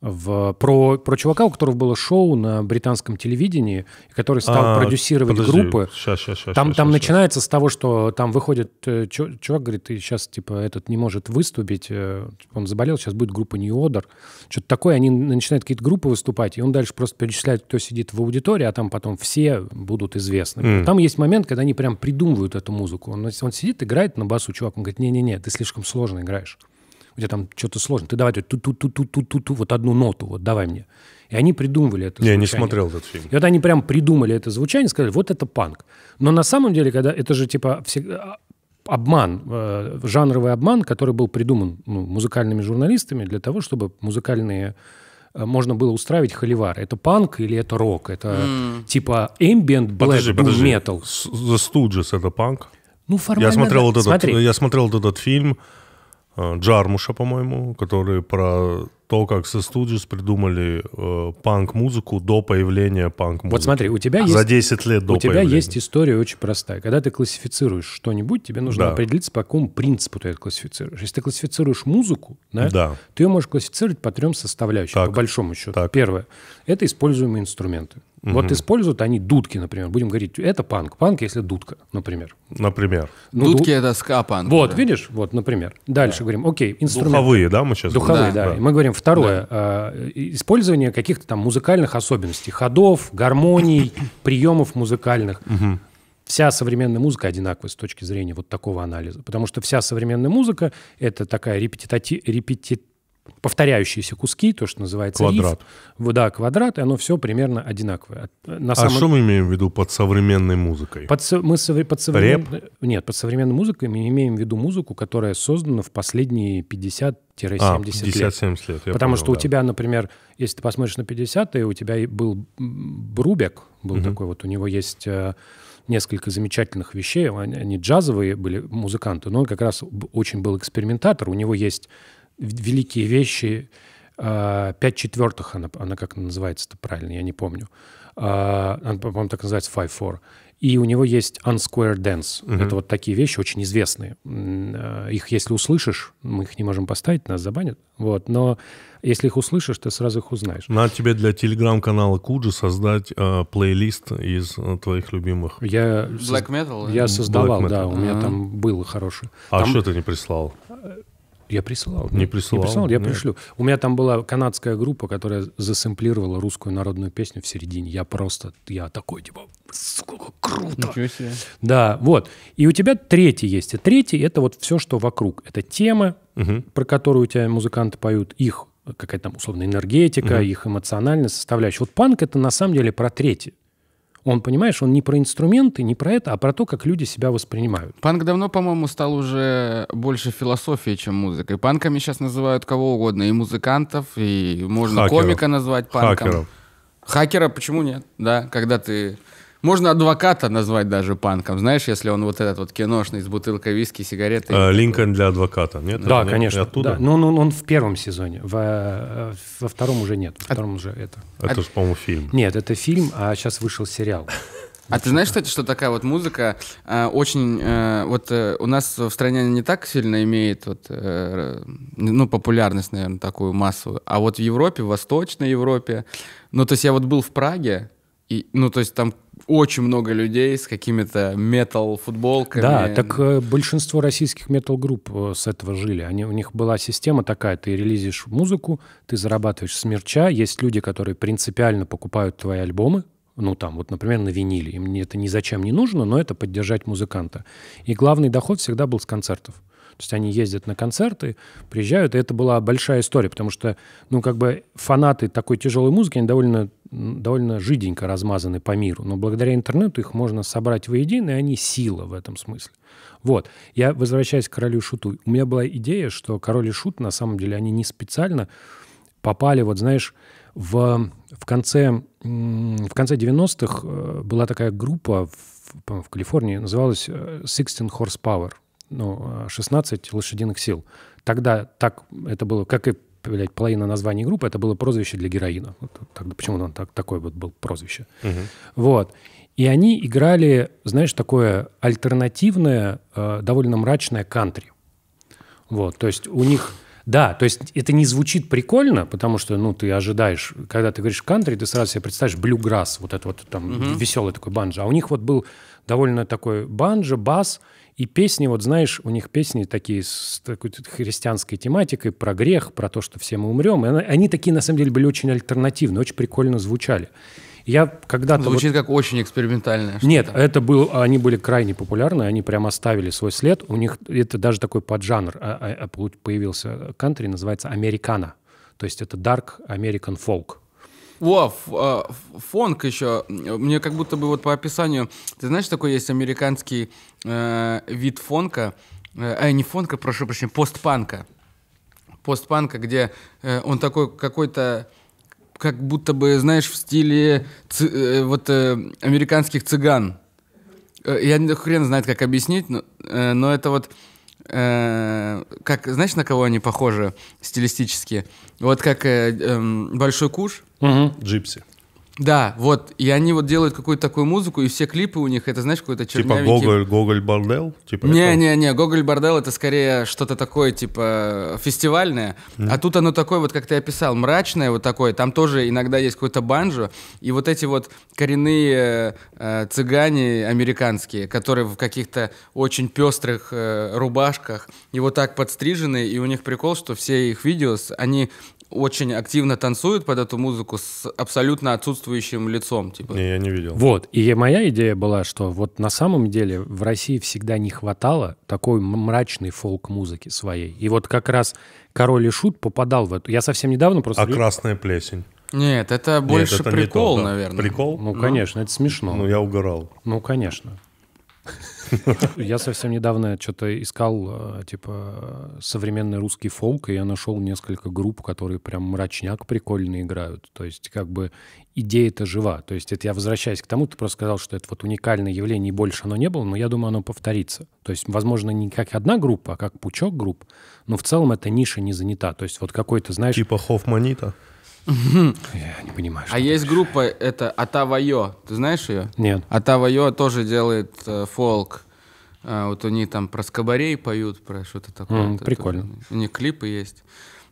в, про, про чувака, у которого было шоу на британском телевидении, который стал а, продюсировать подожди, группы. Сейчас, сейчас, сейчас, там сейчас, там сейчас. начинается с того, что там выходит э, чу, чувак, говорит, ты сейчас, типа, этот не может выступить, э, типа, он заболел, сейчас будет группа New Order. Что-то такое, они начинают какие-то группы выступать, и он дальше просто перечисляет, кто сидит в аудитории, а там потом все будут известны. Mm. Там есть момент, когда они прям придумывают эту музыку. Он, он сидит, играет на басу, чувак, он говорит, не-не-не, ты слишком сложно играешь. Где там что-то сложно, ты давай тут тут тут тут тут ту вот одну ноту, вот давай мне. И они придумывали это звучание. Я не смотрел этот фильм. И вот они прям придумали это звучание, сказали, вот это панк. Но на самом деле, когда это же типа всегда обман, э, жанровый обман, который был придуман ну, музыкальными журналистами для того, чтобы музыкальные э, можно было устраивать холивар. Это панк или это рок? Это mm. типа ambient black подожди, metal. The Stooges это панк? Ну, формально... Я смотрел, да. вот этот, Смотри. я смотрел вот этот фильм Джармуша, по-моему, который про то, как со Studios придумали э, панк-музыку до появления панк-музыки. Вот смотри, у тебя есть... За 10 лет до У тебя появления. есть история очень простая. Когда ты классифицируешь что-нибудь, тебе нужно да. определиться, по какому принципу ты это классифицируешь. Если ты классифицируешь музыку, да, да. ты ее можешь классифицировать по трем составляющим, так. по большому счету. Так. Первое — это используемые инструменты. Угу. Вот используют они дудки, например. Будем говорить, это панк. Панк, если дудка, например. Например. Ну, дудки ду... — это ска-панк. Вот, да. видишь? Вот, например. Дальше да. говорим, окей, инструмент. Духовые, да, мы сейчас Духовые, да. да. да. Мы говорим, Второе. Да. А, использование каких-то там музыкальных особенностей, ходов, гармоний, [COUGHS] приемов музыкальных. Угу. Вся современная музыка одинаковая с точки зрения вот такого анализа. Потому что вся современная музыка — это такая репетитати... репетит повторяющиеся куски, то, что называется квадрат. риф. Да, квадрат, и оно все примерно одинаковое. Э, на а что мы имеем в виду под современной музыкой? Под, со... мы со... под современ... Рэп? Нет, под современной музыкой мы имеем в виду музыку, которая создана в последние 50 70 а, лет. лет Потому понял, что да. у тебя, например, если ты посмотришь на 50-е, у тебя был Брубек, был угу. такой вот, у него есть э, несколько замечательных вещей. Они джазовые были музыканты, но он как раз очень был экспериментатор. У него есть великие вещи, а, пять четвертых, она, она как называется-то правильно, я не помню. А, она, по-моему, так называется Five Four. И у него есть Unsquare Dance. Угу. Это вот такие вещи очень известные. А, их, если услышишь, мы их не можем поставить, нас забанят. Вот. Но если их услышишь, ты сразу их узнаешь. Надо ну, тебе для телеграм-канала Куджи создать э, плейлист из э, твоих любимых. Я Black Metal? Я создавал, metal. да. У меня там было хорошее. А там... что ты не прислал? Я присылал. Не присылал. Не присылал, я нет. пришлю. У меня там была канадская группа, которая засэмплировала русскую народную песню в середине. Я просто, я такой, типа, сколько круто. Ничего себе. Да, вот. И у тебя третий есть. И третий — это вот все, что вокруг. Это темы, угу. про которые у тебя музыканты поют, их какая-то там условная энергетика, угу. их эмоциональная составляющая. Вот панк — это на самом деле про третий. Он, понимаешь, он не про инструменты, не про это, а про то, как люди себя воспринимают. Панк давно, по-моему, стал уже больше философией, чем музыкой. Панками сейчас называют кого угодно, и музыкантов, и можно Хакеров. комика назвать панком. Хакеров. Хакера почему нет? Да, когда ты можно адвоката назвать даже панком, знаешь, если он вот этот вот киношный с бутылкой виски, сигареты. Э, Линкольн для адвоката, нет? Да, нет, ну, ну, конечно. Оттуда? Да. Но ну, он, он, он в первом сезоне, во, э, во втором уже нет. Во а втором а, уже это. Это а, по-моему, фильм. Нет, это фильм, а сейчас вышел сериал. А ты знаешь, кстати, что такая вот музыка э, очень... Э, вот э, у нас в стране не так сильно имеет вот, э, ну, популярность, наверное, такую массовую. А вот в Европе, в Восточной Европе... Ну, то есть я вот был в Праге, и, ну, то есть там очень много людей с какими-то метал-футболками. Да, так э, большинство российских метал-групп э, с этого жили. Они, у них была система такая, ты релизишь музыку, ты зарабатываешь с мерча, есть люди, которые принципиально покупают твои альбомы, ну там, вот, например, на виниле. Им это ни зачем не нужно, но это поддержать музыканта. И главный доход всегда был с концертов. То есть они ездят на концерты, приезжают, и это была большая история, потому что, ну, как бы фанаты такой тяжелой музыки, они довольно, довольно жиденько размазаны по миру, но благодаря интернету их можно собрать воедино, и они сила в этом смысле. Вот. Я возвращаюсь к «Королю Шуту». У меня была идея, что «Король и Шут», на самом деле, они не специально попали, вот знаешь, в, в конце, в конце 90-х э, была такая группа в, в Калифорнии, называлась э, Sixteen Horsepower ну, 16 лошадиных сил. Тогда так это было, как и блядь, половина названий группы, это было прозвище для героина. Вот, тогда, почему он так, такое вот был прозвище? Угу. Вот. И они играли, знаешь, такое альтернативное, э, довольно мрачное кантри. Вот, то есть у них... Да, то есть это не звучит прикольно, потому что, ну, ты ожидаешь, когда ты говоришь кантри, ты сразу себе представишь блюграсс, вот это вот там угу. веселый такой банджо. А у них вот был довольно такой банджо, бас, и песни, вот знаешь, у них песни такие с такой христианской тематикой, про грех, про то, что все мы умрем. И они такие, на самом деле, были очень альтернативные, очень прикольно звучали. Я когда-то... Звучит вот... как очень экспериментальное. Нет, это был, они были крайне популярны, они прям оставили свой след. У них это даже такой поджанр а, а, а, появился э, кантри, называется американо. То есть это dark American folk. О, э, фонк еще. Мне как будто бы вот по описанию... Ты знаешь, такой есть американский э, вид фонка? Э, а, не фонка, прошу прощения, постпанка. Постпанка, где э, он такой какой-то как будто бы, знаешь, в стиле ци, э, вот э, американских цыган. Э, я хрен знает, как объяснить, но, э, но это вот Э, как, знаешь, на кого они похожи стилистически? Вот как э, э, Большой Куш. Угу. Джипси. Да, вот, и они вот делают какую-то такую музыку, и все клипы у них, это, знаешь, какой-то чернявенький... Типа Гоголь, Гоголь Бордел? Типа Не-не-не, Гоголь Бордел это скорее что-то такое, типа, фестивальное, mm. а тут оно такое, вот как ты описал, мрачное вот такое, там тоже иногда есть какой-то банджо, и вот эти вот коренные э, э цыгане американские, которые в каких-то очень пестрых э, рубашках, и вот так подстрижены, и у них прикол, что все их видео, они очень активно танцуют под эту музыку с абсолютно отсутствующим лицом. Типа. Не, я не видел. Вот, и моя идея была, что вот на самом деле в России всегда не хватало такой мрачной фолк-музыки своей. И вот как раз «Король и Шут» попадал в эту. Я совсем недавно просто... А «Красная плесень»? Нет, это больше Нет, это прикол, то, да. наверное. Прикол? Ну, ну, конечно, это смешно. Ну, я угорал. Ну, конечно. Я совсем недавно что-то искал, э, типа, современный русский фолк, и я нашел несколько групп, которые прям мрачняк прикольно играют. То есть, как бы, идея-то жива. То есть, это я возвращаюсь к тому, ты просто сказал, что это вот уникальное явление, и больше оно не было, но я думаю, оно повторится. То есть, возможно, не как одна группа, а как пучок групп, но в целом эта ниша не занята. То есть, вот какой-то, знаешь... Типа Хофманита? Я не понимаю. А что а есть такое. группа, это Атавайо. Ты знаешь ее? Нет. Атавайо тоже делает э, фолк. А, вот они там про скобарей поют, про что-то такое. Mm, прикольно. Это, у них клипы есть.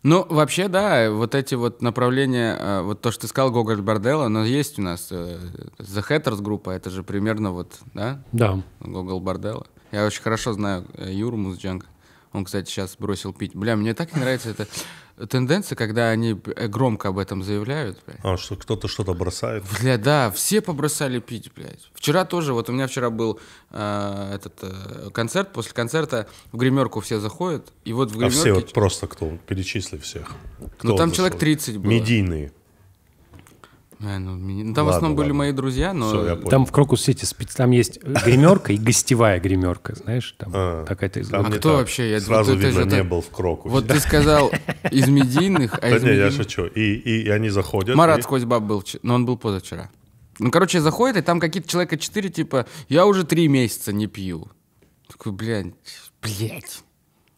Ну, вообще, да, вот эти вот направления, э, вот то, что ты сказал, Гоголь Борделло, но есть у нас э, The Hatters группа, это же примерно вот, да? Да. Гоголь Борделло. Я очень хорошо знаю э, Юру Музджанг. Он, кстати, сейчас бросил пить. Бля, мне так не нравится это тенденция, когда они э, громко об этом заявляют. Блядь. А, что кто-то что-то бросает. Бля, да, все побросали пить, блядь. Вчера тоже, вот у меня вчера был э, этот э, концерт, после концерта в гримерку все заходят, и вот в гримерке... А все вот просто кто, перечисли всех. Ну, кто ну там человек 30 было. Медийные. А, ну, там ладно, в основном ладно. были мои друзья, но... Все, там в Крокус-Сити спец... там есть гримерка и гостевая гримерка, знаешь, там а, такая-то... А кто вообще? Я сразу, видно, не был в Крокусе. Вот ты сказал [LAUGHS] из медийных, а из Да не, я шучу. И и они заходят... Марат Сквозьбаб был, но он был позавчера. Ну, короче, заходит, и там какие-то человека четыре, типа, я уже три месяца не пью. Такой, блядь, блядь.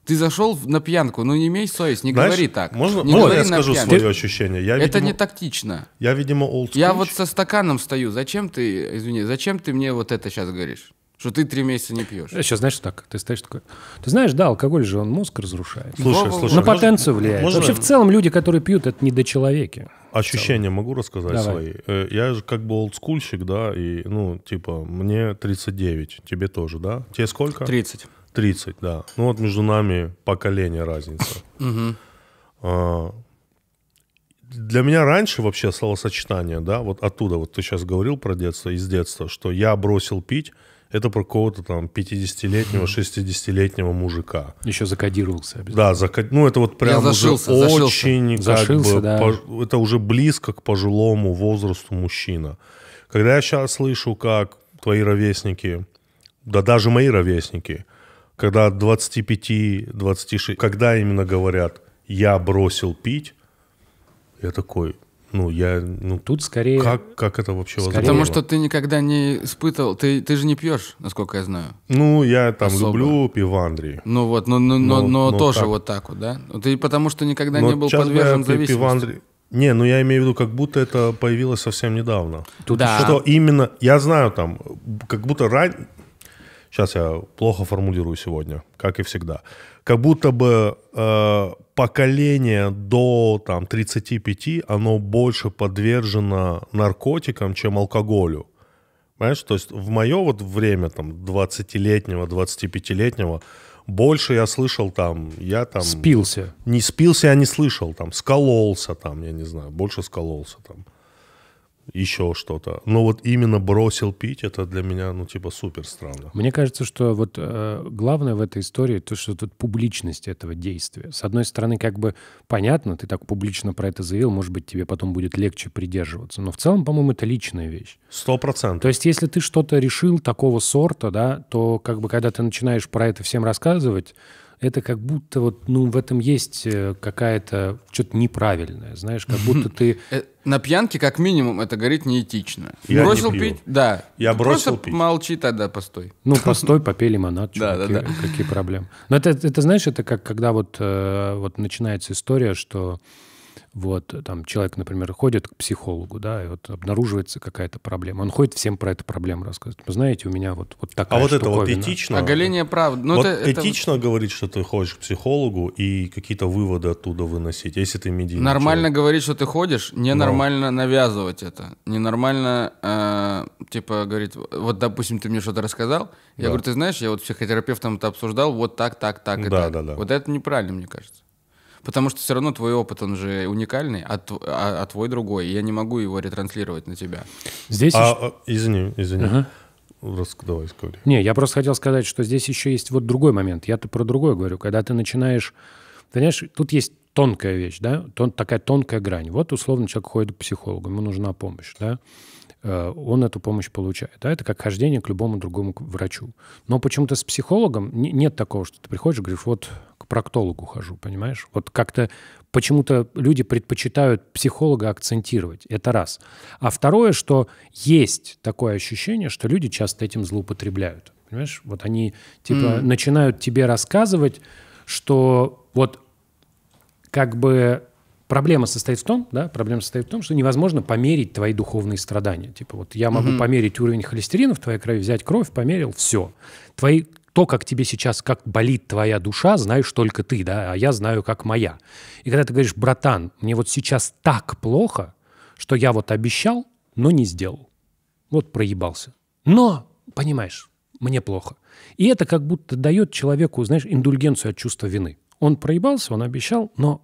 Ты зашел на пьянку, ну не имей совесть, не Знаешь, говори так. Можно, не можно я скажу пьянку. свое ощущение? Я, это видимо, не тактично. Я, видимо, old school. Я вот со стаканом стою. Зачем ты, извини, зачем ты мне вот это сейчас говоришь? Что ты три месяца не пьешь. Сейчас э, знаешь так, ты стоишь такой. Ты знаешь, да, алкоголь же он мозг разрушает. Слушай, слушай. На потенцию можно, влияет. Можно... Вообще в целом люди, которые пьют, это не до человеки. Ощущения могу рассказать Давай. свои. Э, я же как бы олдскульщик, да, и ну типа мне 39, тебе тоже, да? Тебе сколько? 30. 30, да. Ну вот между нами поколение разница. А, для меня раньше вообще словосочетание, да, вот оттуда, вот ты сейчас говорил про детство, из детства, что я бросил пить, это про какого-то там 50-летнего, 60-летнего мужика. Еще закодировался обязательно. Да, закод... ну это вот прям я зашился, уже очень, зашился, как зашился, бы, да. по... это уже близко к пожилому возрасту мужчина. Когда я сейчас слышу, как твои ровесники, да даже мои ровесники – когда от 25-26, когда именно говорят, я бросил пить, я такой, ну, я... Ну, Тут скорее... Как, как это вообще скорее... возможно? Потому что ты никогда не испытывал... Ты, ты же не пьешь, насколько я знаю. Ну, я там Особо. люблю пивандрии. Ну вот, но, но, но, но, но тоже так. вот так вот, да? Ну, ты потому что никогда но не был подвержен зависимости. Пивандри... Не, ну я имею в виду, как будто это появилось совсем недавно. Туда. Что именно... Я знаю там, как будто ран сейчас я плохо формулирую сегодня, как и всегда, как будто бы э, поколение до там, 35, оно больше подвержено наркотикам, чем алкоголю. Понимаешь, то есть в мое вот время, там, 20-летнего, 25-летнего, больше я слышал там, я там... Спился. Не спился, я не слышал, там, скололся, там, я не знаю, больше скололся, там еще что-то. Но вот именно бросил пить, это для меня, ну, типа, супер странно. Мне кажется, что вот э, главное в этой истории то, что тут публичность этого действия. С одной стороны, как бы понятно, ты так публично про это заявил, может быть, тебе потом будет легче придерживаться. Но в целом, по-моему, это личная вещь. Сто процентов. То есть, если ты что-то решил такого сорта, да, то как бы когда ты начинаешь про это всем рассказывать, это как будто вот, ну, в этом есть э, какая-то что-то неправильное, знаешь, как будто [LAUGHS] ты... Э, на пьянке, как минимум, это горит неэтично. Я бросил не пить? Да. Я бросил Просто пить. молчи тогда, постой. Ну, [LAUGHS] постой, попей лимонад. Да, да, да. Какие проблемы? Но это, это, знаешь, это как когда вот, э, вот начинается история, что вот, э, там человек, например, ходит к психологу, да, и вот обнаруживается какая-то проблема. Он ходит всем про эту проблему рассказывает. Вы знаете, у меня вот, вот такая А вот штуковина. это вот этично? Оголение а правды. Ну, вот это, этично это... говорить, что ты ходишь к психологу и какие-то выводы оттуда выносить, если ты медийный Нормально человек. говорить, что ты ходишь, ненормально Но... Ну. навязывать это. Ненормально, э, типа, говорить, вот, допустим, ты мне что-то рассказал, я да. говорю, ты знаешь, я вот психотерапевтом это обсуждал, вот так, так, так и да, так. Да, да. Вот это неправильно, мне кажется. Потому что все равно твой опыт, он же уникальный, а, тв- а, а твой другой. я не могу его ретранслировать на тебя. Здесь... А, еще... Э, извини, извини. Ага. Раз, давай, скажи. Не, я просто хотел сказать, что здесь еще есть вот другой момент. Я-то про другое говорю. Когда ты начинаешь... Понимаешь, тут есть тонкая вещь, да? Тон, такая тонкая грань. Вот условно человек ходит к психологу, ему нужна помощь, да? Э, он эту помощь получает. Да? Это как хождение к любому другому врачу. Но почему-то с психологом нет такого, что ты приходишь и говоришь, вот к проктологу хожу, понимаешь? Вот как-то почему-то люди предпочитают психолога акцентировать. Это раз. А второе, что есть такое ощущение, что люди часто этим злоупотребляют. Понимаешь? Вот они типа mm. начинают тебе рассказывать, что вот как бы Проблема состоит в том, да, проблема состоит в том, что невозможно померить твои духовные страдания. Типа вот я могу угу. померить уровень холестерина в твоей крови, взять кровь, померил, все. Твои то, как тебе сейчас, как болит твоя душа, знаешь только ты, да, а я знаю, как моя. И когда ты говоришь, братан, мне вот сейчас так плохо, что я вот обещал, но не сделал. Вот проебался. Но, понимаешь, мне плохо. И это как будто дает человеку, знаешь, индульгенцию от чувства вины. Он проебался, он обещал, но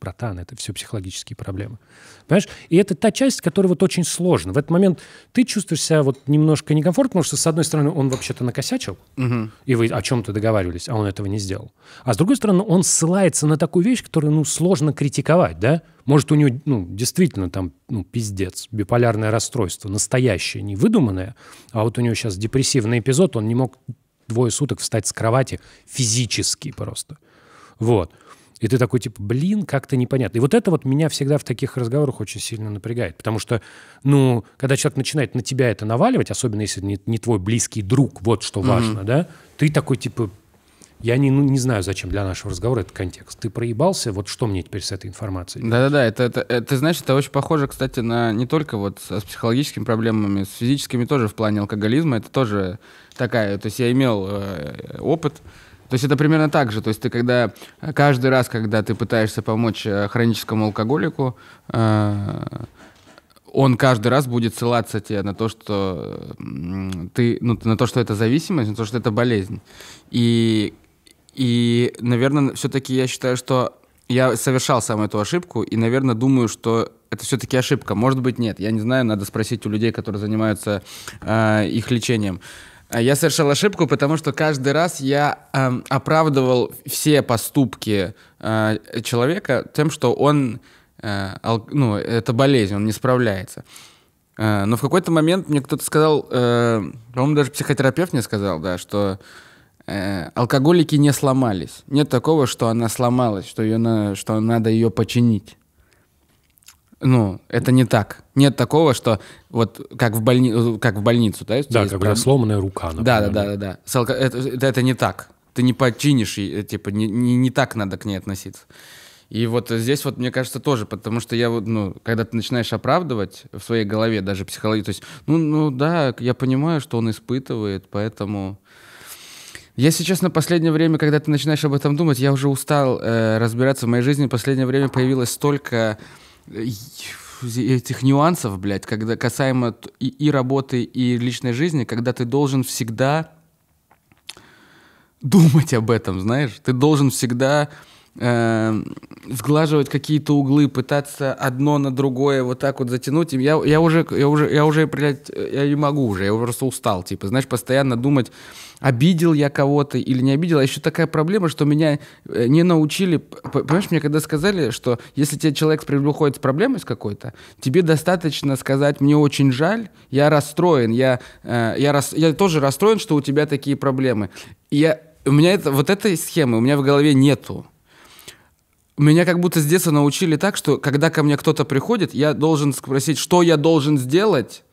братан, это все психологические проблемы. Понимаешь? И это та часть, которая вот очень сложна. В этот момент ты чувствуешь себя вот немножко некомфортно, потому что, с одной стороны, он вообще-то накосячил, угу. и вы о чем-то договаривались, а он этого не сделал. А с другой стороны, он ссылается на такую вещь, которую, ну, сложно критиковать, да? Может, у него, ну, действительно там, ну, пиздец, биполярное расстройство, настоящее, не выдуманное, а вот у него сейчас депрессивный эпизод, он не мог двое суток встать с кровати физически просто. Вот. И ты такой, типа, блин, как-то непонятно. И вот это вот меня всегда в таких разговорах очень сильно напрягает. Потому что, ну, когда человек начинает на тебя это наваливать, особенно если не, не твой близкий друг, вот что важно, mm-hmm. да, ты такой, типа, я не, ну, не знаю, зачем для нашего разговора этот контекст. Ты проебался, вот что мне теперь с этой информацией? Да-да-да, это, это, это, ты знаешь, это очень похоже, кстати, на не только вот с психологическими проблемами, с физическими тоже в плане алкоголизма, это тоже такая, то есть я имел э, опыт, то есть это примерно так же. То есть ты когда э, каждый раз, когда ты пытаешься помочь э, хроническому алкоголику, э, он каждый раз будет ссылаться тебе на то, что ты, ну, на то, что это зависимость, на то, что это болезнь. И, и наверное, все-таки я считаю, что я совершал сам эту ошибку, и, наверное, думаю, что это все-таки ошибка. Может быть, нет. Я не знаю, надо спросить у людей, которые занимаются э, их лечением. А я совершил ошибку, потому что каждый раз я эм, оправдывал все поступки э, человека тем, что он, э, ал, ну, это болезнь, он не справляется. Э, но в какой-то момент мне кто-то сказал, э, по-моему, даже психотерапевт мне сказал, да, что э, алкоголики не сломались. Нет такого, что она сломалась, что, ее на, что надо ее починить. Ну, это не так. Нет такого, что вот как в, больни... как в больницу, да? Да, как прям... сломанная рука, например. Да, да, да, да. да. Это, это, это не так. Ты не подчинишь, э, типа, не, не, не так надо к ней относиться. И вот здесь вот, мне кажется, тоже, потому что я вот, ну, когда ты начинаешь оправдывать в своей голове даже психологию, то есть, ну, ну да, я понимаю, что он испытывает, поэтому... Я сейчас на последнее время, когда ты начинаешь об этом думать, я уже устал э, разбираться в моей жизни. последнее время появилось столько Э, этих нюансов, блядь, когда касаемо и, и работы, и личной жизни, когда ты должен всегда думать об этом, знаешь, ты должен всегда Эм, сглаживать какие-то углы, пытаться одно на другое вот так вот затянуть. Я, я уже, я уже, я уже, блядь, я не могу уже, я просто устал, типа, знаешь, постоянно думать, обидел я кого-то или не обидел. А еще такая проблема, что меня э, не научили, понимаешь, мне когда сказали, что если тебе человек приходит с проблемой с какой-то, тебе достаточно сказать, мне очень жаль, я расстроен, я, э, я, рас, я тоже расстроен, что у тебя такие проблемы. И я, у меня это, вот этой схемы у меня в голове нету меня как будто с детства научили так, что когда ко мне кто-то приходит, я должен спросить, что я должен сделать,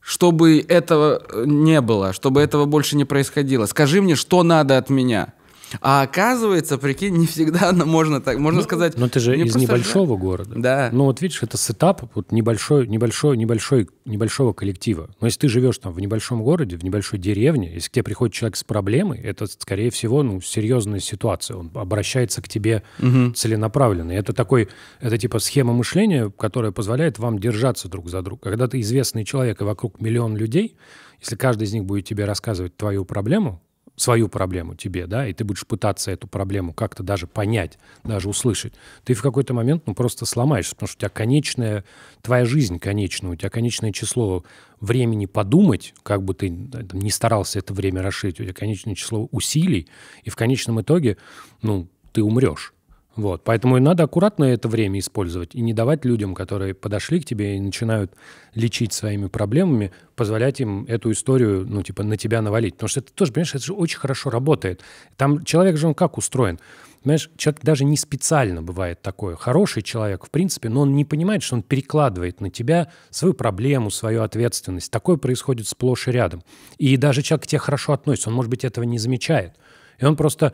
чтобы этого э, не было, чтобы этого больше не происходило. Скажи мне, что надо от меня – а оказывается, прикинь, не всегда можно так, можно ну, сказать. Но ну, ты же из небольшого жаль. города. Да. Ну вот видишь, это сетап вот небольшой, небольшой, небольшой, небольшого коллектива. Но если ты живешь там в небольшом городе, в небольшой деревне, если к тебе приходит человек с проблемой, это, скорее всего, ну, серьезная ситуация. Он обращается к тебе угу. целенаправленно. И это такой, это типа схема мышления, которая позволяет вам держаться друг за друга. Когда ты известный человек и вокруг миллион людей, если каждый из них будет тебе рассказывать твою проблему, свою проблему тебе, да, и ты будешь пытаться эту проблему как-то даже понять, даже услышать, ты в какой-то момент, ну, просто сломаешься, потому что у тебя конечная, твоя жизнь конечная, у тебя конечное число времени подумать, как бы ты там, не старался это время расширить, у тебя конечное число усилий, и в конечном итоге, ну, ты умрешь. Вот, поэтому и надо аккуратно это время использовать и не давать людям, которые подошли к тебе и начинают лечить своими проблемами, позволять им эту историю, ну, типа, на тебя навалить. Потому что это тоже, понимаешь, это же очень хорошо работает. Там человек же, он как устроен? Понимаешь, человек даже не специально бывает такой. Хороший человек, в принципе, но он не понимает, что он перекладывает на тебя свою проблему, свою ответственность. Такое происходит сплошь и рядом. И даже человек к тебе хорошо относится, он, может быть, этого не замечает. И он просто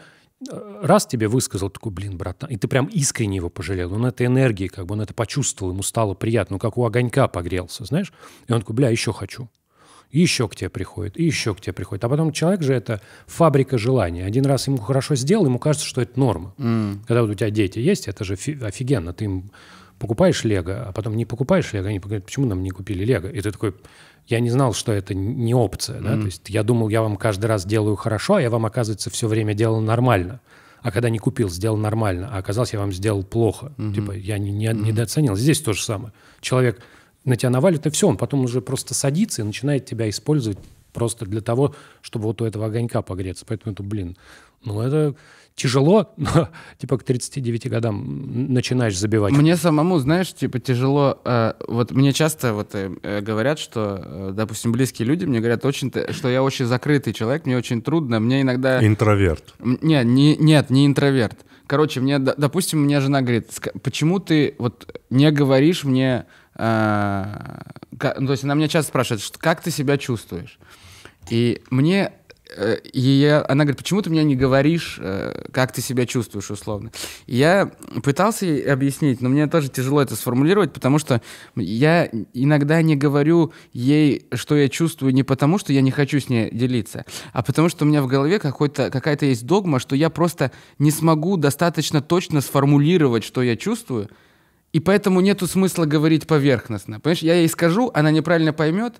раз тебе высказал, такой, блин, братан, и ты прям искренне его пожалел, он этой энергии, как бы он это почувствовал, ему стало приятно, ну, как у огонька погрелся, знаешь? И он такой, бля, еще хочу. И еще к тебе приходит, и еще к тебе приходит. А потом человек же это фабрика желаний. Один раз ему хорошо сделал, ему кажется, что это норма. Mm. Когда вот у тебя дети есть, это же офигенно. Ты им покупаешь лего, а потом не покупаешь лего, они говорят, почему нам не купили лего? И ты такой, я не знал, что это не опция. Mm-hmm. То есть я думал, я вам каждый раз делаю хорошо, а я вам, оказывается, все время делал нормально. А когда не купил, сделал нормально, а оказалось, я вам сделал плохо. Mm-hmm. Типа я не, не, mm-hmm. недооценил. Здесь то же самое. Человек на тебя навалит, и все, он потом уже просто садится и начинает тебя использовать просто для того, чтобы вот у этого огонька погреться. Поэтому это, блин, ну это тяжело, [LAUGHS] но типа к 39 годам начинаешь забивать. Мне самому, знаешь, типа тяжело. Э, вот мне часто вот э, э говорят, что, э, допустим, близкие люди мне говорят, очень, что я очень закрытый человек, мне очень трудно, мне иногда... Интроверт. Нет, не, нет, не интроверт. Короче, мне, допустим, мне жена говорит, почему ты вот не говоришь мне... Э, как, ну, то есть она меня часто спрашивает, что, как ты себя чувствуешь? И мне Э, и я, она говорит, почему ты мне не говоришь, э, как ты себя чувствуешь, условно. я пытался ей объяснить, но мне тоже тяжело это сформулировать, потому что я иногда не говорю ей, что я чувствую, не потому, что я не хочу с ней делиться, а потому что у меня в голове какая-то есть догма, что я просто не смогу достаточно точно сформулировать, что я чувствую, и поэтому нету смысла говорить поверхностно. Понимаешь, я ей скажу, она неправильно поймет,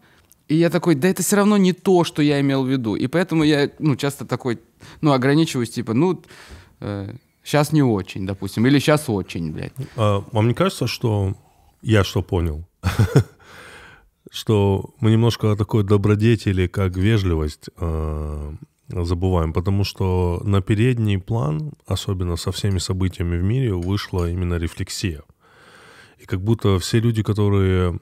и я такой, да это все равно не то, что я имел в виду. И поэтому я, ну, часто такой, ну, ограничиваюсь, типа, ну, э, сейчас не очень, допустим, или сейчас очень, блядь. А, вам не кажется, что я что понял? [LAUGHS] Что мы немножко о такой добродетели, как вежливость, а, забываем, потому что на передний план, особенно со всеми событиями в мире, вышла именно рефлексия. И как будто все люди, которые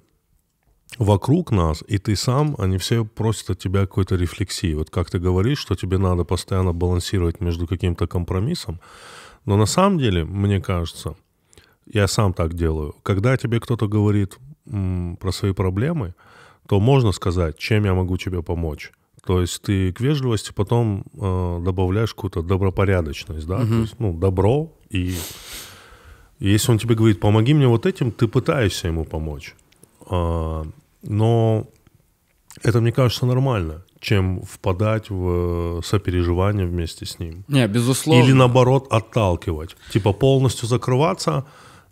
вокруг нас, и ты сам, они все просят от тебя какой-то рефлексии. Вот как ты говоришь, что тебе надо постоянно балансировать между каким-то компромиссом, но на самом деле, мне кажется, я сам так делаю, когда тебе кто-то говорит м, про свои проблемы, то можно сказать, чем я могу тебе помочь. То есть ты к вежливости потом э, добавляешь какую-то добропорядочность, да, угу. то есть, ну, добро, и если он тебе говорит, помоги мне вот этим, ты пытаешься ему помочь. А, но это, мне кажется, нормально, чем впадать в э, сопереживание вместе с ним. Не, безусловно. Или наоборот отталкивать. Типа полностью закрываться,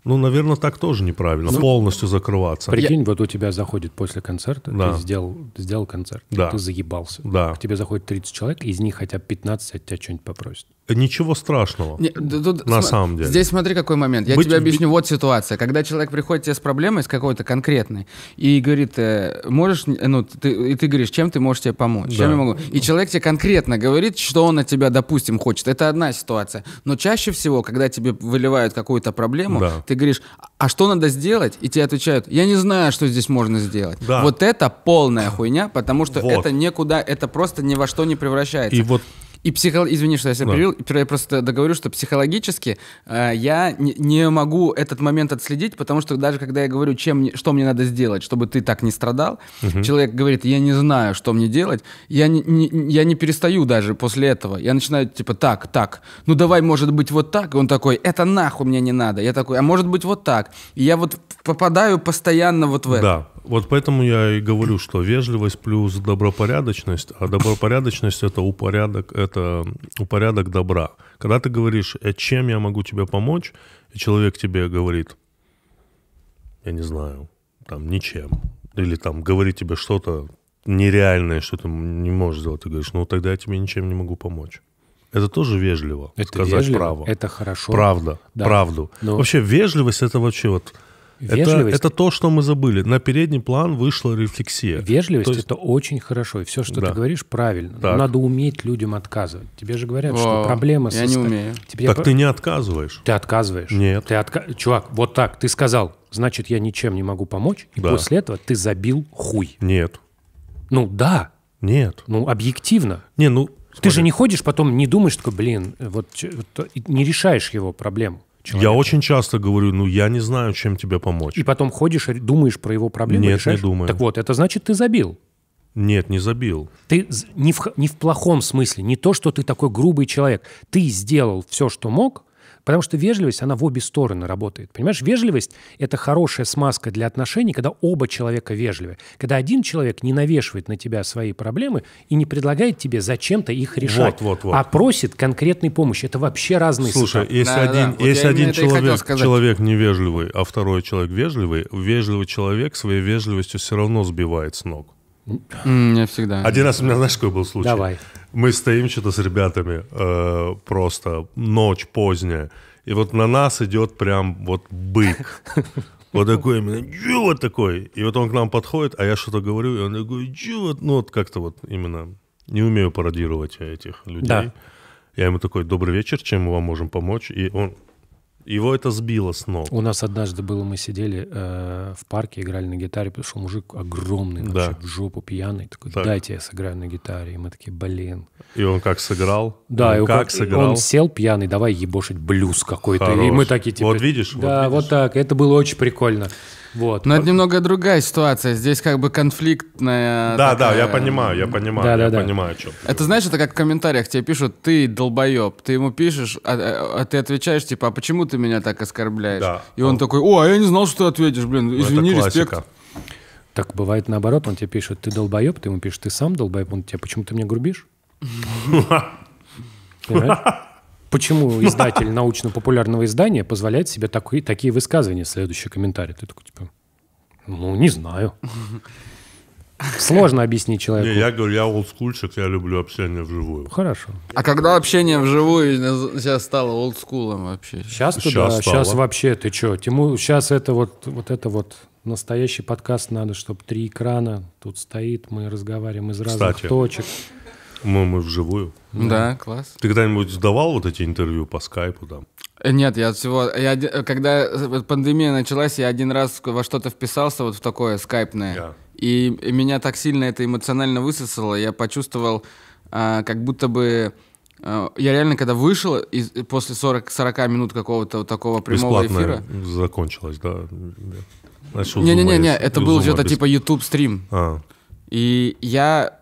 ну, наверное, так тоже неправильно. Ну, полностью закрываться. Прикинь, Я... вот у тебя заходит после концерта, да. ты сделал, сделал концерт, да. ты заебался. Да. К тебе заходит 30 человек, из них хотя бы 15 от тебя что-нибудь попросят ничего страшного. Не, тут, на самом деле. Здесь смотри, какой момент. Я Быть, тебе объясню. Би... Вот ситуация. Когда человек приходит тебе с проблемой, с какой-то конкретной, и говорит, э, можешь, ну, ты, и ты говоришь, чем ты можешь тебе помочь? Да. Чем я могу? И человек тебе конкретно говорит, что он от тебя, допустим, хочет. Это одна ситуация. Но чаще всего, когда тебе выливают какую-то проблему, да. ты говоришь, а что надо сделать? И тебе отвечают, я не знаю, что здесь можно сделать. Да. Вот это полная хуйня, потому что вот. это никуда, это просто ни во что не превращается. И вот и психо... Извини, что я себя да. перевел. Я просто договорю, что психологически э, я не, не могу этот момент отследить, потому что даже когда я говорю, чем, что мне надо сделать, чтобы ты так не страдал, угу. человек говорит, я не знаю, что мне делать, я не, не, я не перестаю даже после этого. Я начинаю типа так, так, ну давай, может быть, вот так. И он такой, это нахуй мне не надо. Я такой, а может быть, вот так. И я вот попадаю постоянно вот в это. Да, вот поэтому я и говорю, что вежливость плюс добропорядочность, а добропорядочность это упорядок, это упорядок добра. Когда ты говоришь, «Э, чем я могу тебе помочь, и человек тебе говорит, я не знаю, там ничем, или там говорит тебе что-то нереальное, что ты не можешь сделать, ты говоришь, ну тогда я тебе ничем не могу помочь. Это тоже вежливо. Это сказать вежливо, право. Это хорошо. Правда. Да. Правду. Но... Вообще вежливость это вообще вот Вежливость... Это, это то, что мы забыли. На передний план вышла рефлексия. Вежливость есть... это очень хорошо. И все, что да. ты говоришь, правильно. Так. Но надо уметь людям отказывать. Тебе же говорят, О, что проблема... Я не умею. Тебе так я... ты не отказываешь. Ты отказываешь. Нет. Ты отка... Чувак, вот так. Ты сказал, значит, я ничем не могу помочь. И да. после этого ты забил хуй. Нет. Ну да. Нет. Ну, объективно. Не, ну... Ты же не ходишь потом, не думаешь, такой, блин, вот, вот не решаешь его проблему человеку. Я очень часто говорю, ну я не знаю, чем тебе помочь. И потом ходишь, думаешь про его проблемы, Нет, решаешь? не думаю. Так вот, это значит, ты забил. Нет, не забил. Ты не в, не в плохом смысле, не то, что ты такой грубый человек. Ты сделал все, что мог, Потому что вежливость, она в обе стороны работает. Понимаешь, вежливость – это хорошая смазка для отношений, когда оба человека вежливы. Когда один человек не навешивает на тебя свои проблемы и не предлагает тебе зачем-то их решать, вот, вот, вот. а просит конкретной помощи. Это вообще разные Слушай, ситуации. если да, один, да, да. Если один человек, человек невежливый, а второй человек вежливый, вежливый человек своей вежливостью все равно сбивает с ног. Не всегда. Один раз у меня, знаешь, какой был случай? Давай. Мы стоим что-то с ребятами, э, просто ночь поздняя, и вот на нас идет прям вот бык. [LAUGHS] Вот такой именно, вот такой? И вот он к нам подходит, а я что-то говорю, и он такой, чё вот? Ну вот как-то вот именно не умею пародировать этих людей. Да. Я ему такой, добрый вечер, чем мы вам можем помочь? И он его это сбило с ног. У нас однажды было, мы сидели э, в парке, играли на гитаре, пришел мужик огромный, да. вообще в жопу пьяный, такой, так. дайте я сыграю на гитаре. И мы такие, блин. И он как сыграл? Да, он, как он, сыграл? он сел пьяный, давай ебошить блюз какой-то. И мы такие, типа... Вот видишь? Да, вот, видишь? вот так. Это было очень прикольно. Вот. Но это немного другая ситуация. Здесь как бы конфликтная. Да, такая... да, я понимаю, я понимаю, да, я да, понимаю, да. что. Это знаешь, это как в комментариях тебе пишут, ты долбоеб, ты ему пишешь, а, э, а ты отвечаешь типа, а почему ты меня так оскорбляешь? Да. И он, он такой, о, а я не знал, что ты ответишь, блин, ну, извини, это респект. Так бывает наоборот, он тебе пишет, ты долбоеб, ты ему пишешь, ты сам долбоеб, он тебе, почему ты меня грубишь? [LAUGHS] Почему [LAUGHS] издатель научно-популярного издания позволяет себе такие, такие высказывания? Следующий комментарий. Ты такой, типа, ну, не знаю. [LAUGHS] Сложно объяснить человеку. Не, я говорю, я олдскульчик, я люблю общение вживую. Хорошо. А когда общение вживую сейчас стало олдскулом вообще? Сейчас туда, сейчас, сейчас вообще, ты что, Тиму, сейчас это вот, вот это вот настоящий подкаст надо, чтобы три экрана тут стоит, мы разговариваем из разных Кстати. точек. Мы, мы вживую. Да, да, класс. Ты когда-нибудь сдавал вот эти интервью по скайпу там? Э, нет, я всего... Я, когда э, пандемия началась, я один раз во что-то вписался, вот в такое скайпное. Yeah. И, и меня так сильно это эмоционально высосало. Я почувствовал, а, как будто бы... А, я реально, когда вышел из, после 40, 40 минут какого-то вот такого прямого Бесплатное эфира... закончилось, да? Не-не-не, это был что-то типа YouTube-стрим. А. И я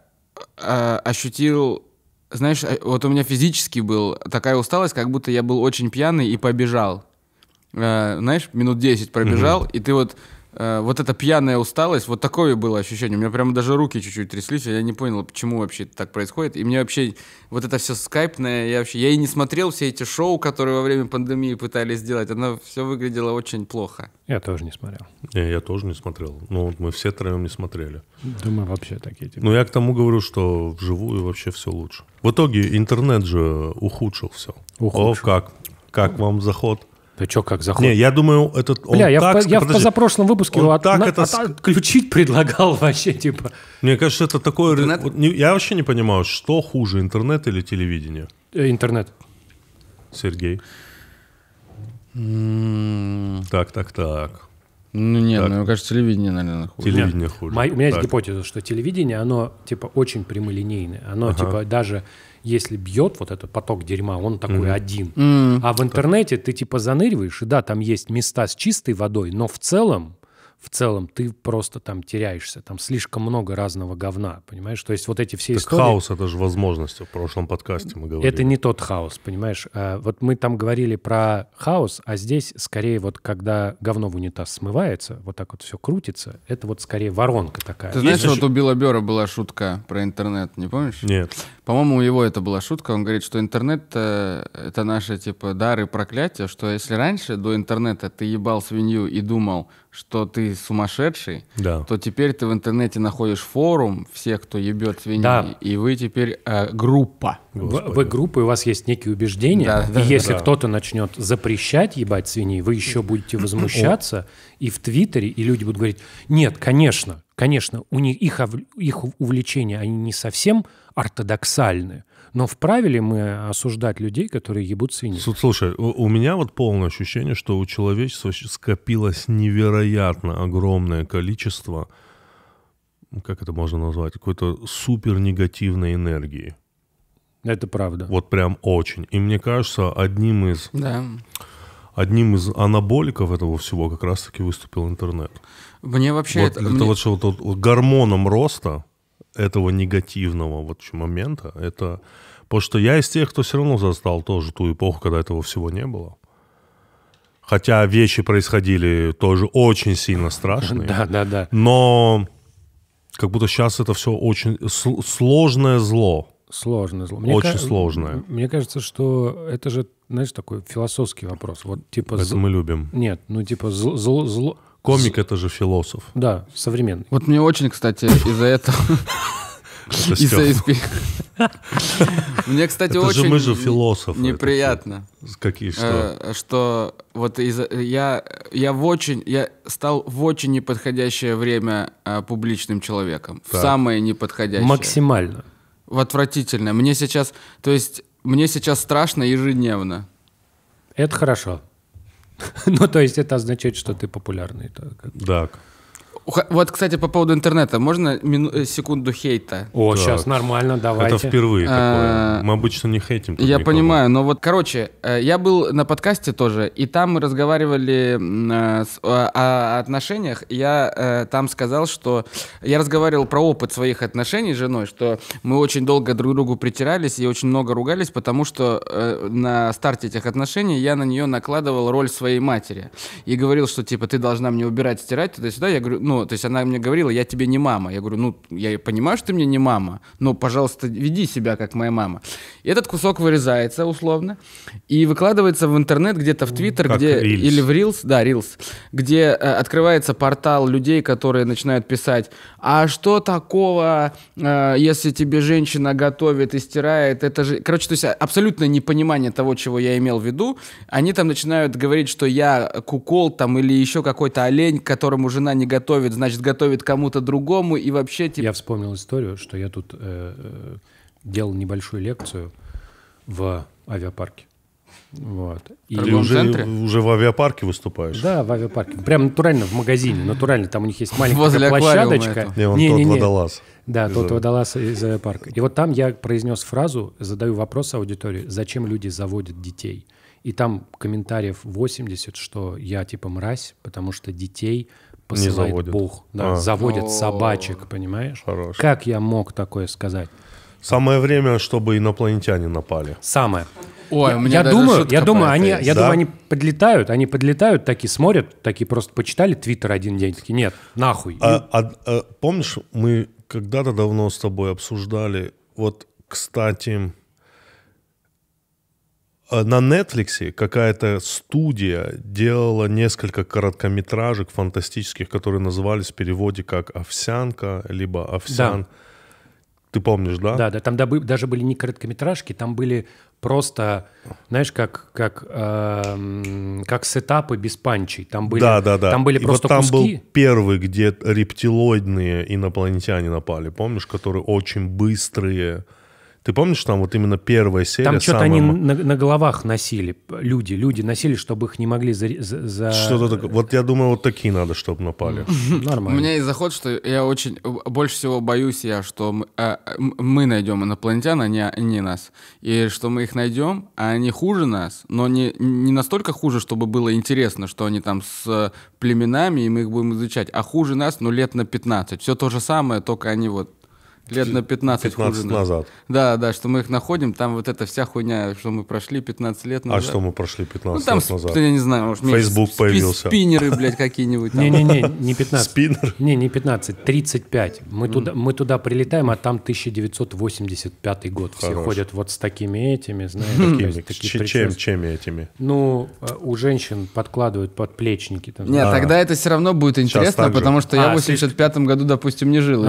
а, ощутил знаешь, а, вот у меня физически был такая усталость, как будто я был очень пьяный и побежал. Э, знаешь, минут 10 пробежал, mm-hmm. и ты вот Э, вот эта пьяная усталость, вот такое было ощущение. У меня прямо даже руки чуть-чуть тряслись, я не понял, почему вообще это так происходит. И мне вообще вот это все скайпное, я вообще, я и не смотрел все эти шоу, которые во время пандемии пытались сделать, оно все выглядело очень плохо. Я тоже не смотрел. Не, я тоже не смотрел. Ну, вот мы все троем не смотрели. Думаю вообще такие. Типа. Ну, я к тому говорю, что вживую вообще все лучше. В итоге интернет же ухудшил все. Ухудшил. О, как? Как вам заход? Да что, как заходит? Не, я думаю, этот... Он Бля, я, так, в, я подожди, в позапрошлом выпуске его от, так на, это... отключить [LAUGHS] предлагал вообще, типа... Мне кажется, это такое... Интернет? Вот, не, я вообще не понимаю, что хуже, интернет или телевидение? Э, интернет. Сергей? М-м-м. Так, так, так. Ну нет, так. ну, мне кажется, телевидение, наверное, хуже. Телевидение хуже. Мой, у меня так. есть гипотеза, что телевидение, оно, типа, очень прямолинейное. Оно, ага. типа, даже если бьет вот этот поток дерьма, он такой mm-hmm. один. Mm-hmm. А в интернете ты типа заныриваешь, и да, там есть места с чистой водой, но в целом в целом ты просто там теряешься. Там слишком много разного говна, понимаешь? То есть вот эти все так истории... хаос — это же возможность В прошлом подкасте мы говорили. Это не тот хаос, понимаешь? А, вот мы там говорили про хаос, а здесь скорее вот когда говно в унитаз смывается, вот так вот все крутится, это вот скорее воронка такая. Ты знаешь, Если... вот у Белобера была шутка про интернет, не помнишь? Нет. По-моему, у его это была шутка. Он говорит, что интернет э, — это наши, типа, дары проклятие что если раньше до интернета ты ебал свинью и думал, что ты сумасшедший, да. то теперь ты в интернете находишь форум всех, кто ебет свиней, да. и вы теперь э, группа. Вы, вы группа, и у вас есть некие убеждения, да, и да, если да. кто-то начнет запрещать ебать свиней, вы еще будете [COUGHS] возмущаться и в Твиттере, и люди будут говорить, нет, конечно, конечно, у них их, их увлечения, они не совсем ортодоксальны, но вправе ли мы осуждать людей, которые ебут свиней? Слушай, у, меня вот полное ощущение, что у человечества скопилось невероятно огромное количество, как это можно назвать, какой-то супер негативной энергии. Это правда. Вот прям очень. И мне кажется, одним из... Да. Одним из анаболиков этого всего как раз-таки выступил интернет. Мне вообще вот это... Это мне... вот что вот, вот гормоном роста этого негативного вот момента, это... Потому что я из тех, кто все равно застал тоже ту эпоху, когда этого всего не было. Хотя вещи происходили тоже очень сильно страшные. [LAUGHS] Да, да, да. Но как будто сейчас это все очень сложное зло. Сложное зло. Мне очень ка- сложное. Мне кажется, что это же, знаешь, такой философский вопрос. Вот типа... Это зл... мы любим. Нет, ну типа зло... зло, зло... Комик — это же философ. Да, современный. Вот мне очень, кстати, из-за этого... Из-за Мне, кстати, очень... же мы же философы. Неприятно. Какие э, что? Что вот из я я в очень я стал в очень неподходящее время э, публичным человеком. В самое неподходящее. Максимально. В отвратительное. Мне сейчас, то есть мне сейчас страшно ежедневно. Это хорошо. [LAUGHS] ну, то есть это означает, что ты популярный. Так. Да. Вот, кстати, по поводу интернета. Можно мину- э, секунду хейта? О, так. сейчас нормально, давайте. Это впервые а, такое. Мы обычно не хейтим. Я никого. понимаю, но вот, короче, э, я был на подкасте тоже, и там мы разговаривали э, о отношениях. Я там сказал, что... Я разговаривал про опыт своих отношений с женой, что мы очень долго друг другу притирались и очень много ругались, потому что на старте этих отношений я на нее накладывал роль своей матери. И говорил, что, типа, ты должна мне убирать, стирать, туда-сюда. Я говорю, ну, ну, то есть она мне говорила, я тебе не мама. Я говорю, ну, я понимаю, что ты мне не мама, но, пожалуйста, веди себя как моя мама. И этот кусок вырезается условно и выкладывается в интернет, где-то в Твиттер, где Reels. или в Reels, да, Reels, где э, открывается портал людей, которые начинают писать, а что такого, э, если тебе женщина готовит и стирает, это же... Короче, то есть абсолютное непонимание того, чего я имел в виду. Они там начинают говорить, что я кукол там или еще какой-то олень, которому жена не готовит, значит, готовит кому-то другому и вообще... Типа... Я вспомнил историю, что я тут э, э делал небольшую лекцию в авиапарке. Вот. И уже, уже в авиапарке выступаешь? Да, в авиапарке. Прям натурально, в магазине. Натурально. Там у них есть маленькая Возле площадочка. Не, он не, тот не, не. водолаз. Да, из тот водолаз из авиапарка. И вот там я произнес фразу, задаю вопрос аудитории, зачем люди заводят детей? И там комментариев 80, что я типа мразь, потому что детей посылает не Бог. Да, а. Заводят собачек, понимаешь? Хорош. Как я мог такое сказать? Самое время, чтобы инопланетяне напали. Самое. Ой, я, у меня я даже думаю, я думаю, они, я да? думаю, они подлетают, они подлетают, такие смотрят, такие просто почитали Твиттер один день, такие нет, нахуй. А, а, а, помнишь, мы когда-то давно с тобой обсуждали, вот, кстати, э, на Netflix какая-то студия делала несколько короткометражек фантастических, которые назывались в переводе как «Овсянка», либо «Овсян». Да. Ты помнишь, да? Да, да. Там добы, даже были не короткометражки, там были просто, знаешь, как как э, как сетапы без панчей. Там были, да, да, да. Там были и просто вот там куски. был первый, где рептилоидные инопланетяне напали. Помнишь, которые очень быстрые ты помнишь, там вот именно первая серия? Там что-то самая... они на, на головах носили, люди, люди носили, чтобы их не могли за... за... Что-то такое. Вот я думаю, вот такие надо, чтобы напали. [LAUGHS] Нормально. У меня есть заход, что я очень... Э, больше всего боюсь я, что э, мы, найдем инопланетян, а не, не нас. И что мы их найдем, а они хуже нас, но не, не настолько хуже, чтобы было интересно, что они там с э, племенами, и мы их будем изучать, а хуже нас, ну, лет на 15. Все то же самое, только они вот лет на 15, 15 хуже. назад. Да, да, что мы их находим, там вот эта вся хуйня, что мы прошли 15 лет а назад. А что мы прошли 15 ну, там, лет назад? Я не знаю, может, Facebook спи- появился. Спиннеры, блядь, какие-нибудь. Не-не-не, не 15. Спиннер? Не, не 15, 35. Мы, mm. туда, мы туда прилетаем, а там 1985 год. Все Хорош. ходят вот с такими этими, знаешь. Такими, чем, чем этими? Ну, э, у женщин подкладывают подплечники. Там, Нет, тогда а. это все равно будет интересно, потому что я а, в 85 году, допустим, не жил.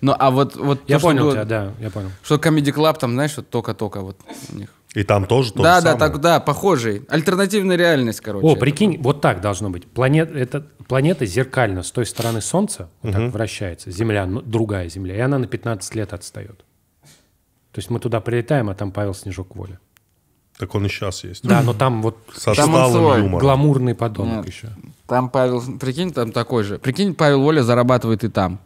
Но а вот вот, я то, понял что, тебя, да, я понял. Что Comedy Club там, знаешь, вот только-только вот у них. И там тоже то да, же да, самое. Так, да, похожий. Альтернативная реальность, короче. О, прикинь, это. вот так должно быть. Планет, это, планета зеркально с той стороны Солнца вот угу. так вращается. Земля, ну, другая Земля. И она на 15 лет отстает. То есть мы туда прилетаем, а там Павел Снежок воля. Так он и сейчас есть. Да, но там вот [LAUGHS] Со там гламурный подонок Нет, еще. Там Павел, прикинь, там такой же. Прикинь, Павел Воля зарабатывает и там.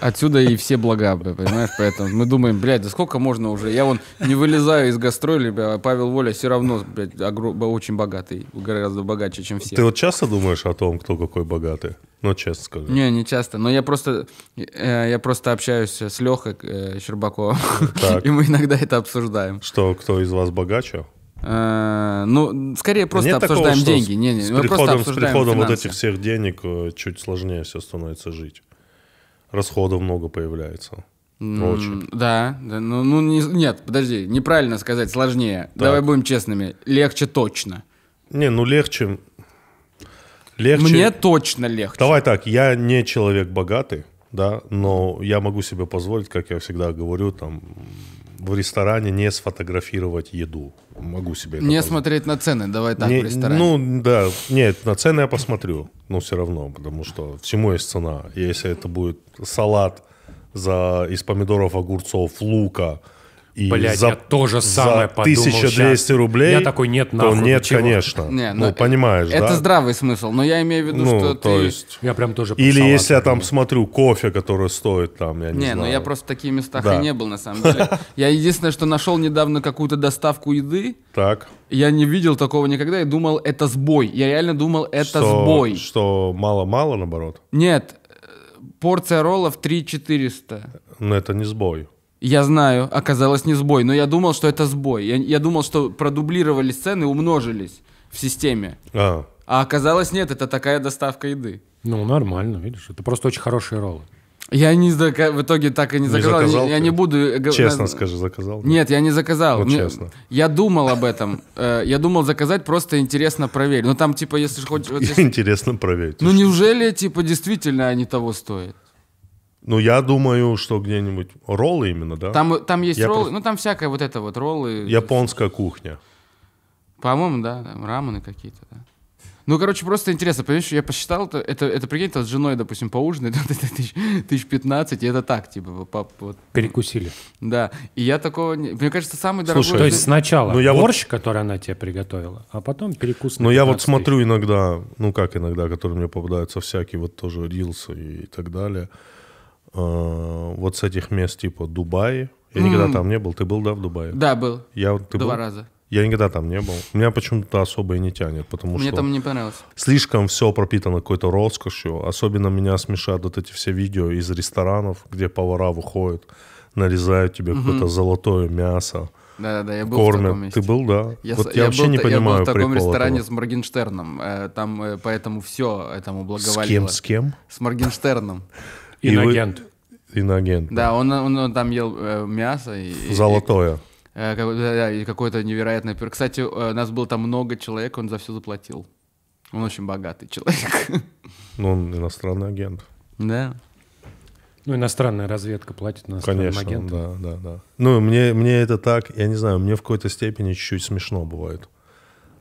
Отсюда и все блага, понимаешь? Поэтому мы думаем, блядь, да сколько можно уже? Я вон не вылезаю из гастроли, а Павел Воля все равно, блядь, очень богатый, гораздо богаче, чем все. Ты вот часто думаешь о том, кто какой богатый? Ну, честно скажу. Не, не часто. Но я просто, э, я просто общаюсь с Лехой э, Щербаковым. [LAUGHS] И мы иногда это обсуждаем. Что, кто из вас богаче? Э, ну, скорее просто Нет обсуждаем такого, деньги. Не, не, с мы приходом, обсуждаем с приходом финансы. вот этих всех денег э, чуть сложнее все становится жить. Расходов много появляется. Очень. Да, да ну, ну не, нет, подожди, неправильно сказать, сложнее. Так. Давай будем честными, легче точно. Не, ну легче, легче. Мне точно легче. Давай так, я не человек богатый, да, но я могу себе позволить, как я всегда говорю, там в ресторане не сфотографировать еду. Могу себе это Не позволить. смотреть на цены, давай так, не, в ресторане. Ну, да, нет, на цены я посмотрю, но все равно, потому что всему есть цена. Если это будет салат за, из помидоров, огурцов, лука, и Блядь, за, я тоже самое за 1200 сейчас. рублей... Я такой, нет, нахуй. То нет, чего? конечно. Не, ну, ну, э, понимаешь, Это да? здравый смысл, но я имею в виду, ну, что то ты... Есть... Я прям тоже Или если я там смотрю кофе, который стоит там, я не, не знаю. Не, ну я просто в таких местах да. и не был, на самом деле. [LAUGHS] Я единственное, что нашел недавно какую-то доставку еды. Так. Я не видел такого никогда и думал, это сбой. Я реально думал, это сбой. Что мало-мало, наоборот? Нет, э, порция роллов 3 400. Но это не сбой. Я знаю, оказалось не сбой, но я думал, что это сбой. Я, я думал, что продублировали сцены, умножились в системе. А. а оказалось нет, это такая доставка еды. Ну, нормально, видишь. Это просто очень хорошие роллы. Я не зака... в итоге так и не заказал. Не заказал я, я не буду... Э, честно скажи, заказал? Нет, я не заказал. Ну, Мне... честно. Я думал об этом. Э, я думал заказать, просто интересно проверить. Ну, там, типа, если хочешь... [LAUGHS] Интересно проверить. Ну, неужели, типа, действительно они того стоят? Ну, я думаю, что где-нибудь роллы именно, да? Там, там есть я роллы, просто... ну там всякая вот эта вот роллы. Японская кухня. По-моему, да, там рамены какие-то, да. Ну, короче, просто интересно, понимаешь, я посчитал, это, это, это прикинь, с женой, допустим, поужинать, это [LAUGHS] тысяч, тысяч и это так, типа, пап, вот. Перекусили. Да, и я такого, мне кажется, самый дорогой... Слушай, то есть сначала ну, я борщ, вот... который она тебе приготовила, а потом перекус Ну я вот смотрю иногда, ну как иногда, которые мне попадаются всякие, вот тоже рилсы и так далее, Э, вот с этих мест типа Дубай. Я никогда там не был. Ты был, да, в Дубае? Да, был. Я, ты Два был? раза. Я никогда там не был. Меня почему-то особо и не тянет, потому Мне что... Мне там не понравилось. Слишком все пропитано какой-то роскошью. Особенно меня смешают вот эти все видео из ресторанов, где повара выходят, нарезают тебе угу. какое-то золотое мясо. Да-да-да, я был кормят. в таком месте. Ты был, да? Я, вот я, я вообще был, не понимаю Я был в таком ресторане этого. с Моргенштерном. Э, там э, поэтому все этому благоволило. С кем, с кем? С Моргенштерном. Иногент, иногент. Да, он, он, он там ел э, мясо. И, Золотое. И, э, э как, да, и какое-то невероятное... Кстати, э, нас было там много человек, он за все заплатил. Он очень богатый человек. Ну, он иностранный агент. Да. Ну, иностранная разведка платит иностранным Конечно, агентам. да, да, да. Ну, мне, мне это так, я не знаю, мне в какой-то степени чуть-чуть смешно бывает.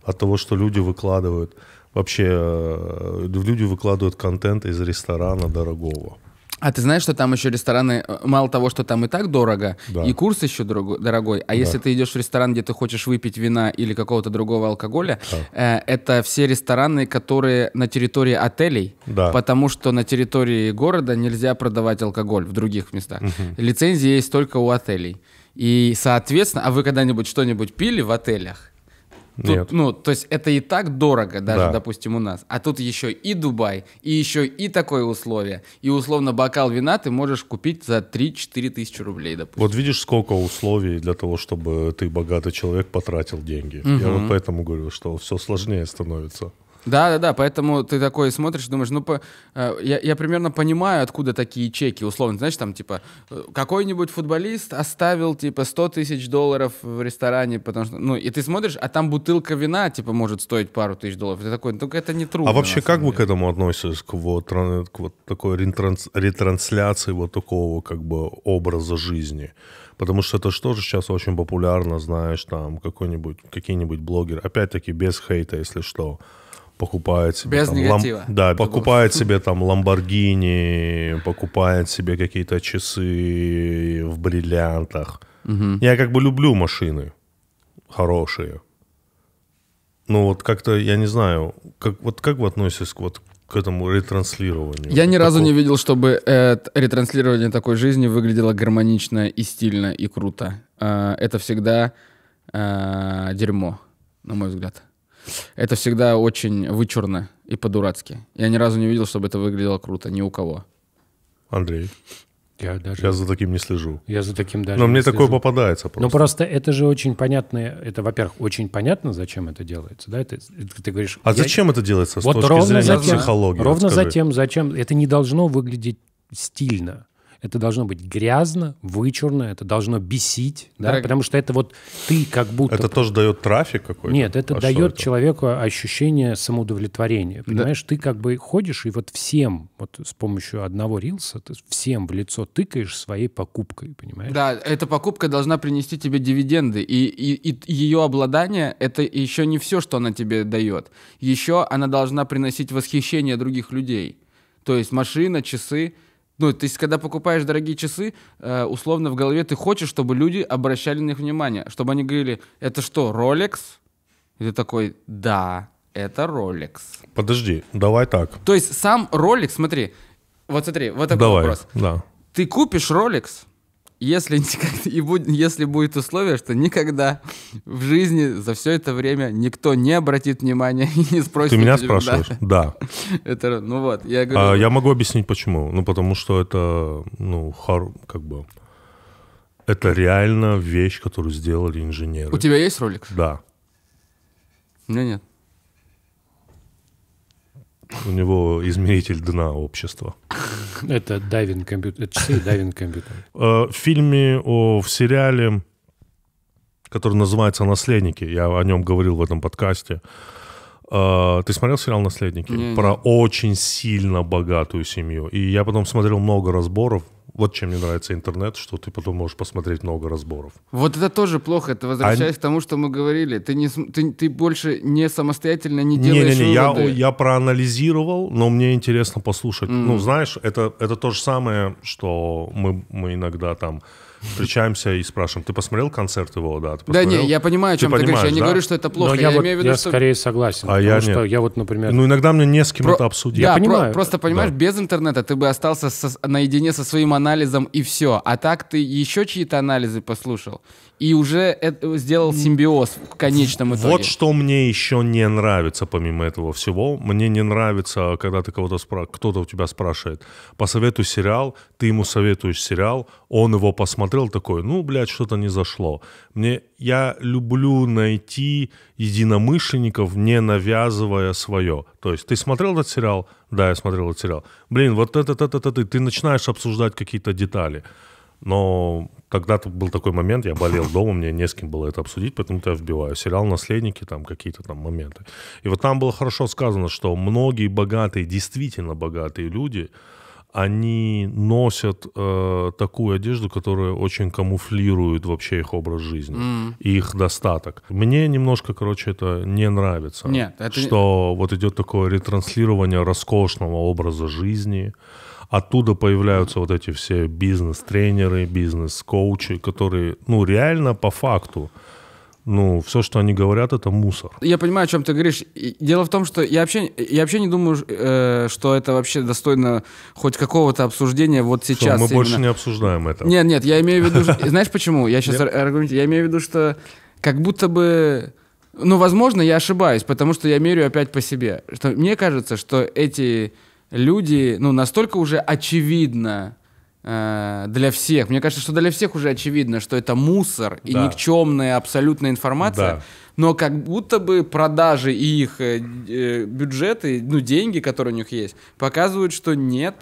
От того, что люди выкладывают... Вообще, э, люди выкладывают контент из ресторана дорогого. А ты знаешь, что там еще рестораны, э, мало того, что там и так дорого, да. и курс еще дорогой, а да. если ты идешь в ресторан, где ты хочешь выпить вина или какого-то другого алкоголя, да. э, это все рестораны, которые на территории отелей, да. потому что на территории города нельзя продавать алкоголь в других местах. Угу. Лицензии есть только у отелей. И, соответственно, а вы когда-нибудь что-нибудь пили в отелях? Тут, Нет. Ну, то есть это и так дорого даже, да. допустим, у нас. А тут еще и Дубай, и еще и такое условие. И условно бокал вина ты можешь купить за 3-4 тысячи рублей, допустим. Вот видишь, сколько условий для того, чтобы ты, богатый человек, потратил деньги. Угу. Я вот поэтому говорю, что все сложнее становится. Да, да, да. Поэтому ты такой смотришь, думаешь, ну, по, э, я, я примерно понимаю, откуда такие чеки, условно. Знаешь, там, типа, э, какой-нибудь футболист оставил, типа, 100 тысяч долларов в ресторане, потому что, ну, и ты смотришь, а там бутылка вина, типа, может стоить пару тысяч долларов. Ты такой, ну, только это не трудно. А вообще, как деле. вы к этому относитесь, к вот, к вот такой ретранс, ретрансляции вот такого, как бы, образа жизни? Потому что это что же сейчас очень популярно, знаешь, там, какой-нибудь, какие-нибудь блогеры, опять-таки, без хейта, если что, покупает себе... Без там, негатива. Лам... Да, покупает [LAUGHS] себе там Ламборгини, покупает себе какие-то часы в бриллиантах. Угу. Я как бы люблю машины хорошие. Ну вот как-то, я не знаю, как, вот как вы относитесь к, вот, к этому ретранслированию? Я ни разу не видел, чтобы э, ретранслирование такой жизни выглядело гармонично и стильно и круто. Э, это всегда э, дерьмо, на мой взгляд это всегда очень вычурно и по-дурацки. Я ни разу не видел, чтобы это выглядело круто, ни у кого. Андрей. Я, даже... я за таким не слежу. Я за таким даже. Но мне слежу. такое попадается просто. Ну просто это же очень понятно. Это, во-первых, очень понятно, зачем это делается, да? Это, это ты говоришь. А я... зачем это делается? Вот с точки ровно зрения затем, психологии. Ровно расскажи. затем, зачем это не должно выглядеть стильно это должно быть грязно, вычурно, это должно бесить, да, Дорог... потому что это вот ты как будто... Это тоже дает трафик какой-то? Нет, это а дает это? человеку ощущение самоудовлетворения, понимаешь? Да. Ты как бы ходишь и вот всем, вот с помощью одного рилса, ты всем в лицо тыкаешь своей покупкой, понимаешь? Да, эта покупка должна принести тебе дивиденды, и, и, и ее обладание — это еще не все, что она тебе дает. Еще она должна приносить восхищение других людей. То есть машина, часы — ну, то есть, когда покупаешь дорогие часы, э, условно в голове ты хочешь, чтобы люди обращали на них внимание, чтобы они говорили, это что, Rolex? И ты такой, да, это Rolex. Подожди, давай так. То есть сам Rolex, смотри, вот смотри, вот такой давай, вопрос. Да. Ты купишь Rolex, если, [LAUGHS] и будь, если будет условие, что никогда в жизни за все это время никто не обратит внимания [LAUGHS] и не спросит. Ты меня тебя, спрашиваешь? Да. [LAUGHS] Это, ну вот, я а, говорю... А, я ну могу объяснить, почему. Ну, потому что это, ну, хор, как бы... Это реально вещь, которую сделали инженеры. У тебя есть ролик? Да. У меня нет. У него измеритель дна общества. Это дайвинг компьютер. Это часы дайвинг компьютер. Э, в фильме, о, в сериале, который называется «Наследники», я о нем говорил в этом подкасте, э, ты смотрел сериал «Наследники»? Про очень сильно богатую семью. И я потом смотрел много разборов, вот чем мне нравится интернет, что ты потом можешь посмотреть много разборов. Вот это тоже плохо. Это возвращаясь а... к тому, что мы говорили. Ты, не, ты, ты больше не самостоятельно не делаешь Не-не-не, я, я проанализировал, но мне интересно послушать. Mm. Ну, знаешь, это, это то же самое, что мы, мы иногда там встречаемся и спрашиваем, ты посмотрел концерт его, да? да не, я понимаю, о чем ты, ты говоришь. Я не говорю, что это плохо. Но я, я вот, имею в виду, я что... скорее согласен. А я что я вот, например... Ну, иногда мне не с кем Про... это обсудить. Да, я понимаю. Про... Просто, понимаешь, да. без интернета ты бы остался со... наедине со своим анализом и все. А так ты еще чьи-то анализы послушал и уже это э, сделал симбиоз в конечном итоге. Вот что мне еще не нравится, помимо этого всего. Мне не нравится, когда ты кого-то спра... кто-то у тебя спрашивает, посоветуй сериал, ты ему советуешь сериал, он его посмотрел посмотрел такой, ну, блядь, что-то не зашло. Мне, я люблю найти единомышленников, не навязывая свое. То есть ты смотрел этот сериал? Да, я смотрел этот сериал. Блин, вот это, это, это, это. Ты начинаешь обсуждать какие-то детали. Но когда-то был такой момент, я болел дома, мне не с кем было это обсудить, поэтому я вбиваю. Сериал «Наследники», там какие-то там моменты. И вот там было хорошо сказано, что многие богатые, действительно богатые люди – они носят э, такую одежду, которая очень камуфлирует вообще их образ жизни, mm. и их достаток. Мне немножко, короче, это не нравится. Нет, это... Что вот идет такое ретранслирование роскошного образа жизни. Оттуда появляются вот эти все бизнес-тренеры, бизнес-коучи, которые, ну, реально по факту ну, все, что они говорят, это мусор. Я понимаю, о чем ты говоришь. Дело в том, что я вообще, я вообще не думаю, э, что это вообще достойно хоть какого-то обсуждения вот сейчас. Все, мы именно. больше не обсуждаем это. Нет, нет, я имею в виду... [LAUGHS] Знаешь почему? Я сейчас аргументирую. Я имею в виду, что как будто бы... Ну, возможно, я ошибаюсь, потому что я мерю опять по себе. Что мне кажется, что эти люди, ну, настолько уже очевидно Э, для всех. Мне кажется, что для всех уже очевидно, что это мусор и да. никчемная абсолютная информация. Да. Но как будто бы продажи и их э, э, бюджеты, ну, деньги, которые у них есть, показывают, что нет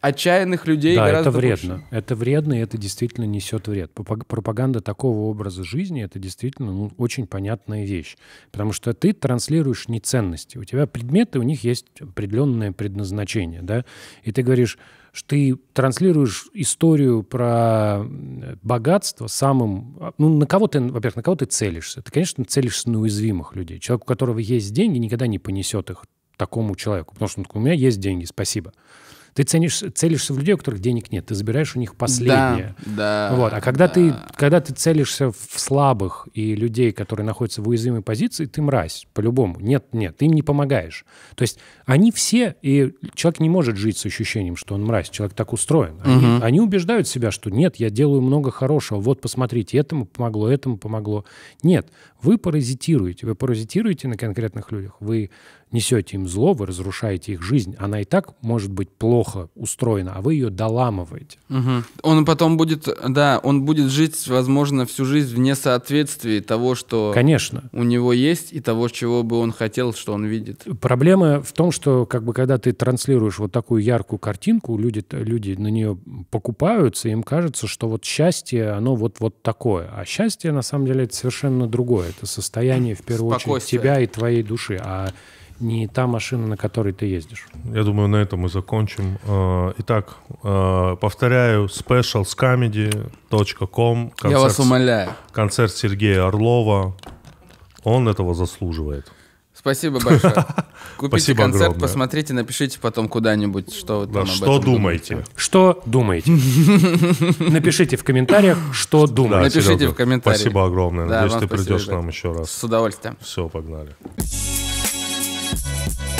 отчаянных людей да, гораздо это вредно. Больше. Это вредно, и это действительно несет вред. Пропаганда такого образа жизни — это действительно ну, очень понятная вещь. Потому что ты транслируешь не ценности. У тебя предметы, у них есть определенное предназначение. Да? И ты говоришь, что ты транслируешь историю про э, богатство самым... А, ну, на кого ты, во-первых, на кого ты целишься? Ты, конечно, целишься на уязвимых людей. Человек, у которого есть деньги, никогда не понесет их такому человеку. Потому что он такой, у меня есть деньги, спасибо. Ты ценишь, целишься в людей, у которых денег нет, ты забираешь у них последнее. Да, Вот. А когда, да. ты, когда ты целишься в слабых и людей, которые находятся в уязвимой позиции, ты мразь, по-любому. Нет, нет, ты им не помогаешь. То есть они все, и человек не может жить с ощущением, что он мразь. Человек так устроен. Они, угу. они убеждают себя, что нет, я делаю много хорошего. Вот, посмотрите, этому помогло, этому помогло. Нет, вы паразитируете. Вы паразитируете на конкретных людях. Вы несете им зло, вы разрушаете их жизнь. Она и так может быть плохо устроена, а вы ее доламываете. Угу. Он потом будет, да, он будет жить, возможно, всю жизнь вне несоответствии того, что Конечно. у него есть, и того, чего бы он хотел, что он видит. Проблема в том, что как бы когда ты транслируешь вот такую яркую картинку, люди, люди на нее покупаются, им кажется, что вот счастье, оно вот, вот такое. А счастье, на самом деле, это совершенно другое. Это состояние, в первую очередь, тебя и твоей души. А не та машина, на которой ты ездишь. Я думаю, на этом мы закончим. А, итак, а, повторяю, specialscomedy.com. Я вас умоляю. Концерт Сергея Орлова. Он этого заслуживает. Спасибо большое. [LAUGHS] Купите Спасибо концерт, огромное. посмотрите, напишите потом куда-нибудь, что вы да, там Что думаете? Думаете. Что думаете? [LAUGHS] Напишите в комментариях, что думаете. Напишите в комментариях. Спасибо огромное. Да, Надеюсь, ты придешь к нам еще раз. С удовольствием. Все, погнали. Yeah.